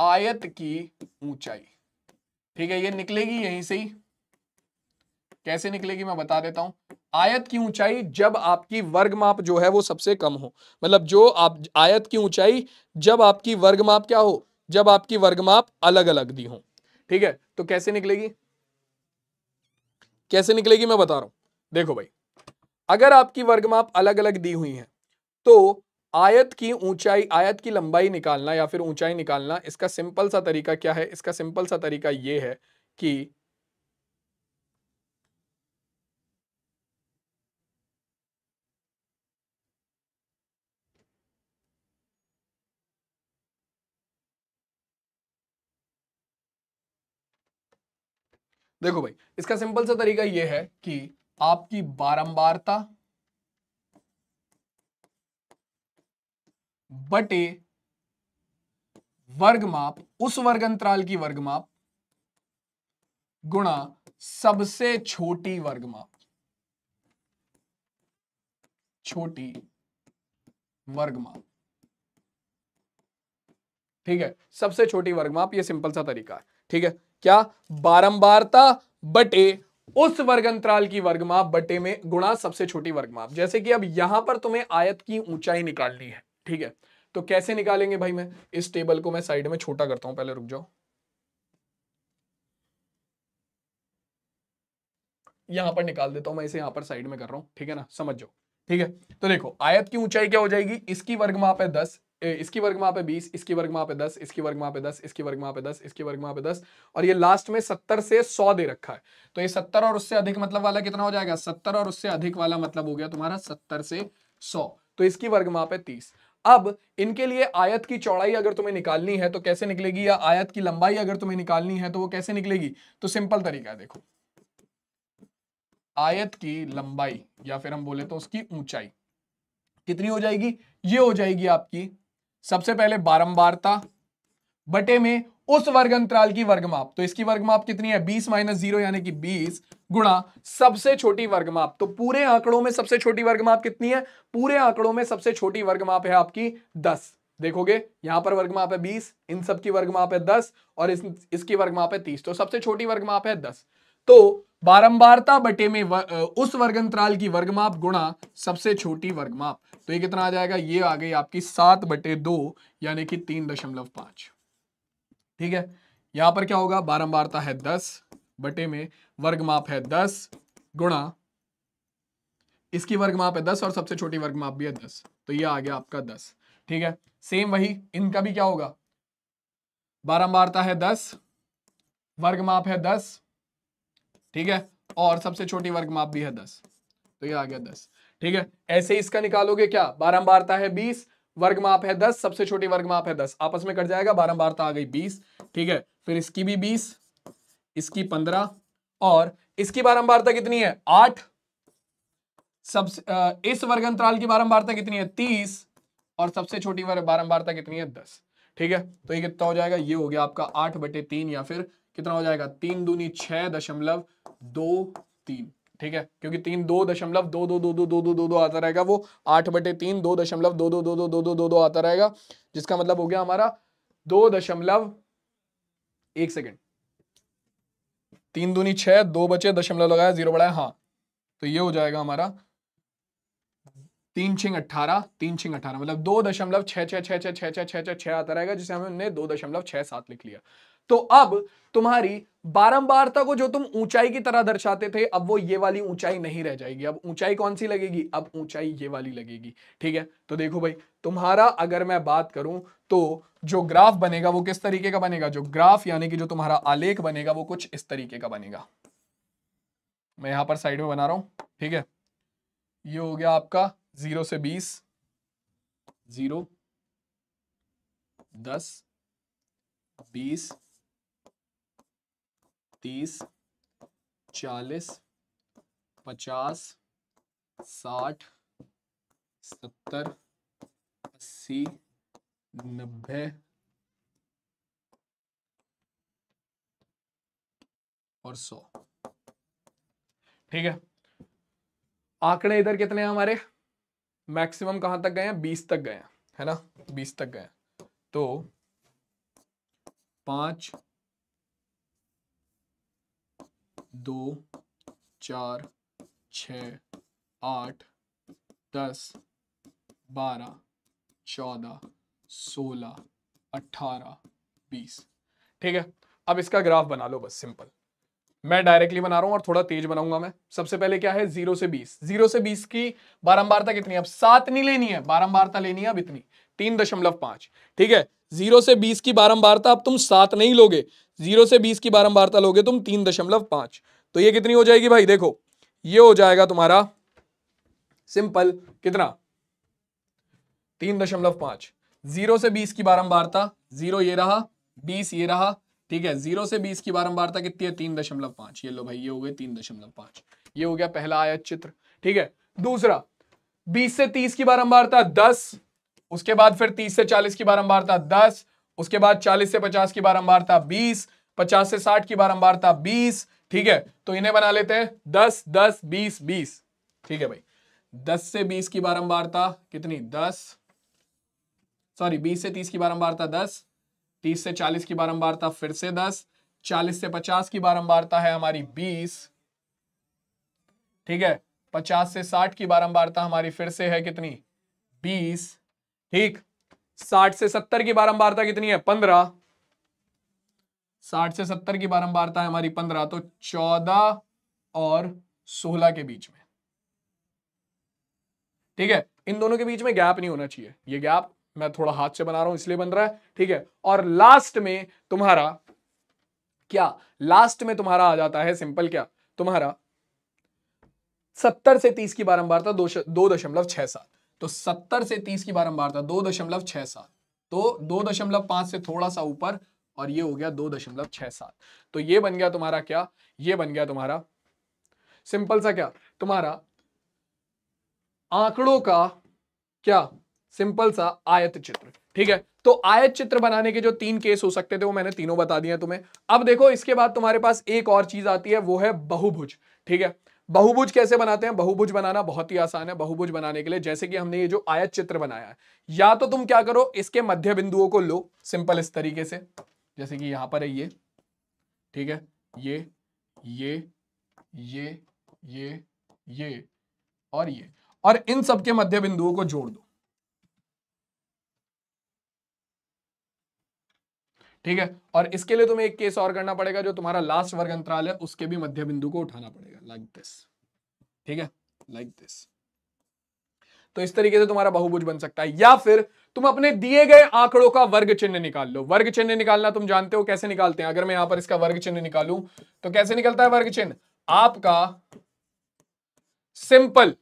आयत की ऊंचाई ठीक है ये निकलेगी यहीं से ही कैसे निकलेगी मैं बता देता हूं आयत की ऊंचाई जब आपकी वर्ग माप जो है वो सबसे कम हो मतलब जो आप आयत की ऊंचाई जब आपकी वर्ग माप क्या हो जब आपकी वर्ग माप अलग अलग दी हो ठीक है तो कैसे निकलेगी कैसे निकलेगी मैं बता रहा हूं देखो भाई अगर आपकी वर्ग माप अलग अलग दी हुई है तो आयत की ऊंचाई आयत की लंबाई निकालना या फिर ऊंचाई निकालना इसका सिंपल सा तरीका क्या है इसका सिंपल सा तरीका यह है कि देखो भाई इसका सिंपल सा तरीका यह है कि आपकी बारंबारता बटे वर्गमाप उस वर्ग अंतराल की वर्गमाप गुणा सबसे छोटी वर्गमाप छोटी वर्गमाप ठीक है सबसे छोटी वर्गमाप ये सिंपल सा तरीका है ठीक है क्या बारंबारता बटे उस वर्ग अंतराल की वर्गमाप बटे में गुणा सबसे छोटी वर्गमाप जैसे कि अब यहां पर तुम्हें आयत की ऊंचाई निकालनी है ठीक है तो कैसे निकालेंगे भाई मैं इस टेबल को मैं साइड में छोटा करता हूं पहले रुक जाओ यहां पर निकाल देता हूं मैं इसे यहां पर साइड में कर रहा हूं ठीक है ना समझ जाओ ठीक है तो देखो आयत की ऊंचाई क्या हो जाएगी इसकी वर्गमाप है दस इसकी वर्ग माँ पे बीस इसकी वर्ग माँ पे दस इसकी वर्ग माँ पे दस इसकी वर्ग माँ पे दस इसकी वर्ग माँ पे दस और ये लास्ट में सत्तर से सौ दे रखा है तो ये सत्तर और उससे अधिक मतलब वाला कितना हो जाएगा सत्तर और उससे अधिक वाला मतलब हो गया तुम्हारा सत्तर से सौ तो इसकी वर्ग माँ पे तीस अब इनके लिए आयत की चौड़ाई अगर तुम्हें निकालनी है तो कैसे निकलेगी या आयत की लंबाई अगर तुम्हें निकालनी है तो वो कैसे निकलेगी तो सिंपल तरीका है देखो आयत की लंबाई या फिर हम बोले तो उसकी ऊंचाई कितनी हो जाएगी ये हो जाएगी आपकी सबसे पहले बारंबारता बटे में उस वर्ग अंतराल की वर्गमाप तो इसकी वर्गमाप कितनी है 20 माइनस जीरो यानी कि 20 गुणा सबसे छोटी वर्गमाप तो पूरे आंकड़ों में सबसे छोटी वर्गमाप कितनी है पूरे आंकड़ों में सबसे छोटी वर्गमाप है आपकी 10 देखोगे यहां पर वर्गमाप है 20 इन सब की वर्गमाप है 10 और इस, इसकी वर्गमाप है 30 तो सबसे छोटी वर्गमाप है दस तो बारंबारता बटे में व, उस वर्गंतराल की वर्गमाप गुणा सबसे छोटी वर्गमाप तो ये कितना आ जाएगा ये आ गई आपकी सात बटे दो यानी कि तीन दशमलव पांच ठीक है यहां पर क्या होगा बारंबारता है दस बटे में वर्गमाप है दस गुणा इसकी वर्गमाप है दस और सबसे छोटी वर्गमाप भी है दस तो ये आ गया आपका दस ठीक है सेम वही इनका भी क्या होगा बारंबारता है दस वर्गमाप है दस ठीक है और सबसे छोटी वर्ग माप भी है दस तो ये आ गया दस ठीक है ऐसे ही इसका निकालोगे क्या बारह है बीस वर्ग माप है दस सबसे छोटी वर्ग माप है दस आपस में कट जाएगा बारह आ गई बीस ठीक है फिर इसकी भी बीस इसकी पंद्रह और इसकी बारंबारता कितनी है आठ सबसे इस वर्ग अंतराल की बारंबारता कितनी है तीस और सबसे छोटी वर्ग बारंबारता कितनी है दस ठीक है तो ये कितना हो जाएगा ये हो गया आपका आठ बटे तीन या फिर कितना हो जाएगा तीन दूनी छह दशमलव दो तीन ठीक है क्योंकि तीन दो दशमलव दो दो दो दो दो दो दो दो आता रहेगा वो आठ बटे तीन दो दशमलव दो दो दो दो दो दो दो दो आता रहेगा जिसका मतलब हो गया हमारा दो दशमलव एक सेकेंड तीन दूनी छह दो बचे दशमलव लगाया जीरो बढ़ाया हाँ तो ये हो जाएगा हमारा तीन छिंग अठारह तीन छिंग अठारह मतलब दो दशमलव छह छह छह छह छह छह छह छह आता रहेगा जिसे हमने दो दशमलव छह सात लिख लिया तो अब तुम्हारी बारंबारता को जो तुम ऊंचाई की तरह दर्शाते थे अब वो ये वाली ऊंचाई नहीं रह जाएगी अब ऊंचाई कौन सी लगेगी अब ऊंचाई ये वाली लगेगी ठीक है तो देखो भाई तुम्हारा अगर मैं बात करूं तो जो ग्राफ बनेगा वो किस तरीके का बनेगा जो ग्राफ यानी कि जो तुम्हारा आलेख बनेगा वो कुछ इस तरीके का बनेगा मैं यहां पर साइड में बना रहा हूं ठीक है ये हो गया आपका जीरो से बीस जीरो दस बीस तीस चालीस पचास साठ सत्तर अस्सी नब्बे और सौ ठीक है आंकड़े इधर कितने हैं हमारे मैक्सिमम कहां तक गए हैं बीस तक गए हैं है ना बीस तक गए तो पांच दो चार छ आठ दस बारह चौदह सोलह अट्ठारह बीस ठीक है अब इसका ग्राफ बना लो बस सिंपल मैं डायरेक्टली बना रहा हूं और थोड़ा तेज बनाऊंगा मैं सबसे पहले क्या है जीरो से बीस जीरो से बीस की बारंबारता कितनी है अब सात नहीं लेनी है बारंबारता लेनी है अब इतनी तीन दशमलव पांच ठीक है जीरो से बीस की बारंबारता अब तुम सात नहीं लोगे जीरो से बीस की बारंबारता लोगे तुम तीन दशमलव पांच तो ये कितनी हो जाएगी भाई देखो ये हो जाएगा तुम्हारा सिंपल कितना तीन दशमलव पांच जीरो से बीस की बारंबारता जीरो ये रहा बीस ये रहा ठीक है जीरो से बीस की बारंबारता कितनी है तीन दशमलव पांच ये लो भाई ये हो गए तीन दशमलव पांच ये हो गया पहला आया चित्र ठीक है दूसरा बीस से तीस की बारंबारता दस उसके बाद फिर 30 से 40 की बारंबारता 10 उसके बाद 40 से 50 की बारंबारता 20 50 से 60 की बारंबारता 20 ठीक है तो इन्हें बना लेते हैं 10 10 20 20 ठीक है भाई 10 से 20 की बारंबारता कितनी 10 सॉरी 20 से 30 की बारंबारता 10 30 से 40 की बारंबारता फिर से 10 40 से 50 की बारंबारता है हमारी 20 ठीक है 50 से 60 की बारंबारता हमारी फिर से है कितनी 20 ठीक साठ से सत्तर की बारंबारता कितनी है पंद्रह साठ से सत्तर की बारंबारता है हमारी पंद्रह तो चौदह और सोलह के बीच में ठीक है इन दोनों के बीच में गैप नहीं होना चाहिए ये गैप मैं थोड़ा हाथ से बना रहा हूं इसलिए बन रहा है ठीक है और लास्ट में तुम्हारा क्या लास्ट में तुम्हारा आ जाता है सिंपल क्या तुम्हारा सत्तर से तीस की बारंबारता दो दशमलव छह सात तो सत्तर से तीस की बारंबारता दो दशमलव छह सात तो दो दशमलव पांच से थोड़ा सा ऊपर और ये हो गया दो दशमलव छह सात तो ये बन गया तुम्हारा क्या ये बन गया तुम्हारा सिंपल सा क्या तुम्हारा आंकड़ों का क्या सिंपल सा आयत चित्र ठीक है तो आयत चित्र बनाने के जो तीन केस हो सकते थे वो मैंने तीनों बता दिया तुम्हें अब देखो इसके बाद तुम्हारे पास एक और चीज आती है वो है बहुभुज ठीक है बहुभुज कैसे बनाते हैं बहुभुज बनाना बहुत ही आसान है बहुभुज बनाने के लिए जैसे कि हमने ये जो आयत चित्र बनाया है या तो तुम क्या करो इसके मध्य बिंदुओं को लो सिंपल इस तरीके से जैसे कि यहां पर है ये ठीक है ये ये ये ये ये और ये और इन सबके मध्य बिंदुओं को जोड़ दो ठीक है और इसके लिए तुम्हें एक केस और करना पड़ेगा जो तुम्हारा लास्ट वर्ग अंतराल है उसके भी मध्य बिंदु को उठाना पड़ेगा लाइक दिस ठीक है लाइक दिस तो इस तरीके से तुम्हारा बहुभुज बन सकता है या फिर तुम अपने दिए गए आंकड़ों का वर्ग चिन्ह निकाल लो वर्ग चिन्ह निकालना तुम जानते हो कैसे निकालते हैं अगर मैं यहां पर इसका वर्ग चिन्ह निकालू तो कैसे निकलता है वर्ग चिन्ह आपका सिंपल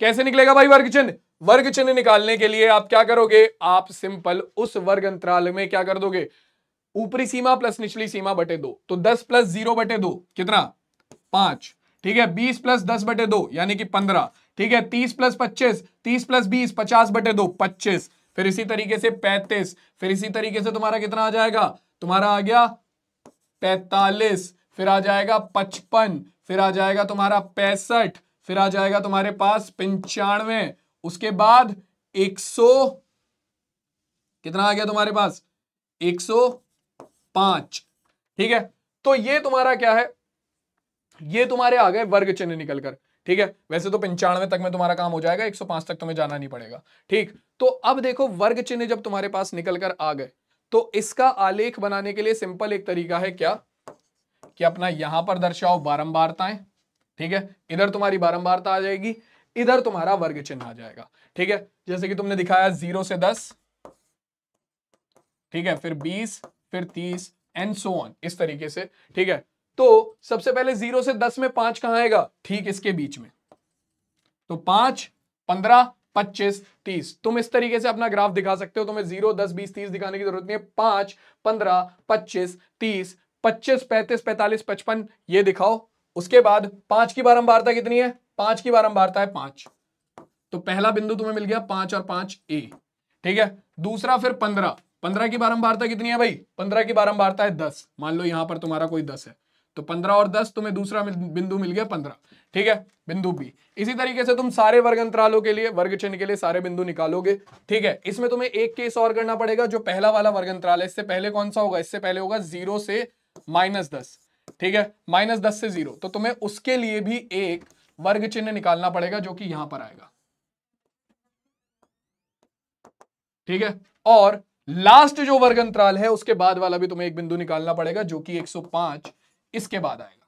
कैसे निकलेगा भाई वर्ग चिन्ह वर्ग चिन्ह निकालने के लिए आप क्या करोगे आप सिंपल उस वर्ग अंतराल में क्या कर दोगे ऊपरी सीमा प्लस निचली सीमा बटे दो तो दस प्लस जीरो बटे दो कितना पांच ठीक है बीस प्लस दस बटे दो यानी कि पंद्रह ठीक है तीस प्लस पच्चीस तीस प्लस बीस पचास बटे दो पच्चीस फिर इसी तरीके से पैंतीस फिर इसी तरीके से तुम्हारा कितना आ जाएगा तुम्हारा आ गया पैतालीस फिर आ जाएगा पचपन फिर आ जाएगा तुम्हारा पैंसठ फिर आ जाएगा तुम्हारे पास पंचानवे उसके बाद एक सौ कितना आ गया तुम्हारे पास एक सौ पांच ठीक है तो ये तुम्हारा क्या है ये तुम्हारे आ गए वर्ग चिन्ह निकलकर ठीक है वैसे तो पंचानवे तक में तुम्हारा काम हो जाएगा 105 तक तुम्हें जाना नहीं पड़ेगा ठीक तो अब देखो वर्ग चिन्ह जब तुम्हारे पास निकलकर आ गए तो इसका आलेख बनाने के लिए सिंपल एक तरीका है क्या कि अपना यहां पर दर्शाओ बारंबारताएं ठीक है इधर तुम्हारी बारंबारता आ जाएगी इधर तुम्हारा वर्ग चिन्ह आ जाएगा ठीक है जैसे कि तुमने दिखाया जीरो से दस ठीक है फिर बीस फिर तीस एंड सो ऑन इस तरीके से ठीक है तो सबसे पहले जीरो से दस में पांच कहां आएगा ठीक इसके बीच में तो पांच पंद्रह पच्चीस तीस तुम इस तरीके से अपना ग्राफ दिखा सकते हो तुम्हें जीरो दस बीस तीस दिखाने की जरूरत नहीं है पांच पंद्रह पच्चीस तीस पच्चीस पैंतीस पैंतालीस पचपन ये दिखाओ उसके बाद पांच की बारंबारता कितनी है पांच की बारंबारता है पांच तो पहला बिंदु तुम्हें मिल गया पांच और पांच ए ठीक है दूसरा फिर पंद्रह पंद्रह की बारंबारता कितनी है भाई पंद्रह की बारंबारता है दस मान लो यहां पर तुम्हारा कोई दस है तो पंद्रह और दस तुम्हें दूसरा बिंदु मिल गया पंद्रह ठीक है बिंदु बी इसी तरीके से तुम सारे वर्ग अंतरालों के लिए वर्ग चिन्ह के लिए सारे बिंदु निकालोगे ठीक है इसमें तुम्हें एक केस और करना पड़ेगा जो पहला वाला वर्ग अंतराल है इससे पहले कौन सा होगा इससे पहले होगा जीरो से माइनस दस ठीक है माइनस दस से जीरो तो तुम्हें उसके लिए भी एक वर्ग चिन्ह निकालना पड़ेगा जो कि यहां पर आएगा ठीक है और लास्ट जो वर्ग अंतराल है उसके बाद वाला भी तुम्हें एक बिंदु निकालना पड़ेगा जो कि 105 इसके बाद आएगा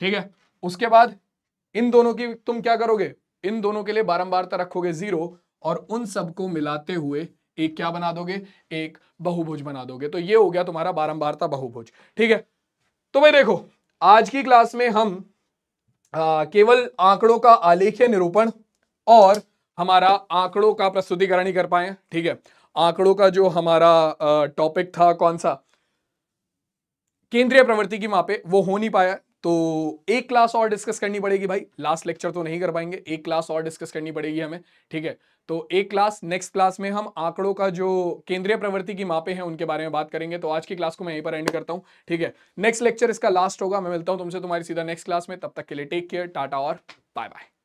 ठीक है उसके बाद इन दोनों की तुम क्या करोगे इन दोनों के लिए बारंबारता तो रखोगे जीरो और उन सबको मिलाते हुए एक क्या बना दोगे एक बहुभुज बना दोगे तो ये हो गया तुम्हारा बारंबारता बहुभुज ठीक है तो भाई देखो आज की क्लास में हम आ, केवल आंकड़ों का आलेख्य निरूपण और हमारा आंकड़ों का प्रस्तुतिकरण ही कर पाए ठीक है आंकड़ों का जो हमारा टॉपिक था कौन सा केंद्रीय प्रवृत्ति की मापे वो हो नहीं पाया तो एक क्लास और डिस्कस करनी पड़ेगी भाई लास्ट लेक्चर तो नहीं कर पाएंगे एक क्लास और डिस्कस करनी पड़ेगी हमें ठीक है तो एक क्लास नेक्स्ट क्लास में हम आंकड़ों का जो केंद्रीय प्रवृत्ति की मापे हैं उनके बारे में बात करेंगे तो आज की क्लास को मैं यहीं पर एंड करता हूँ ठीक है नेक्स्ट लेक्चर इसका लास्ट होगा मैं मिलता हूँ तुमसे तुम्हारी सीधा नेक्स्ट क्लास में तब तक के लिए टेक केयर टाटा और बाय बाय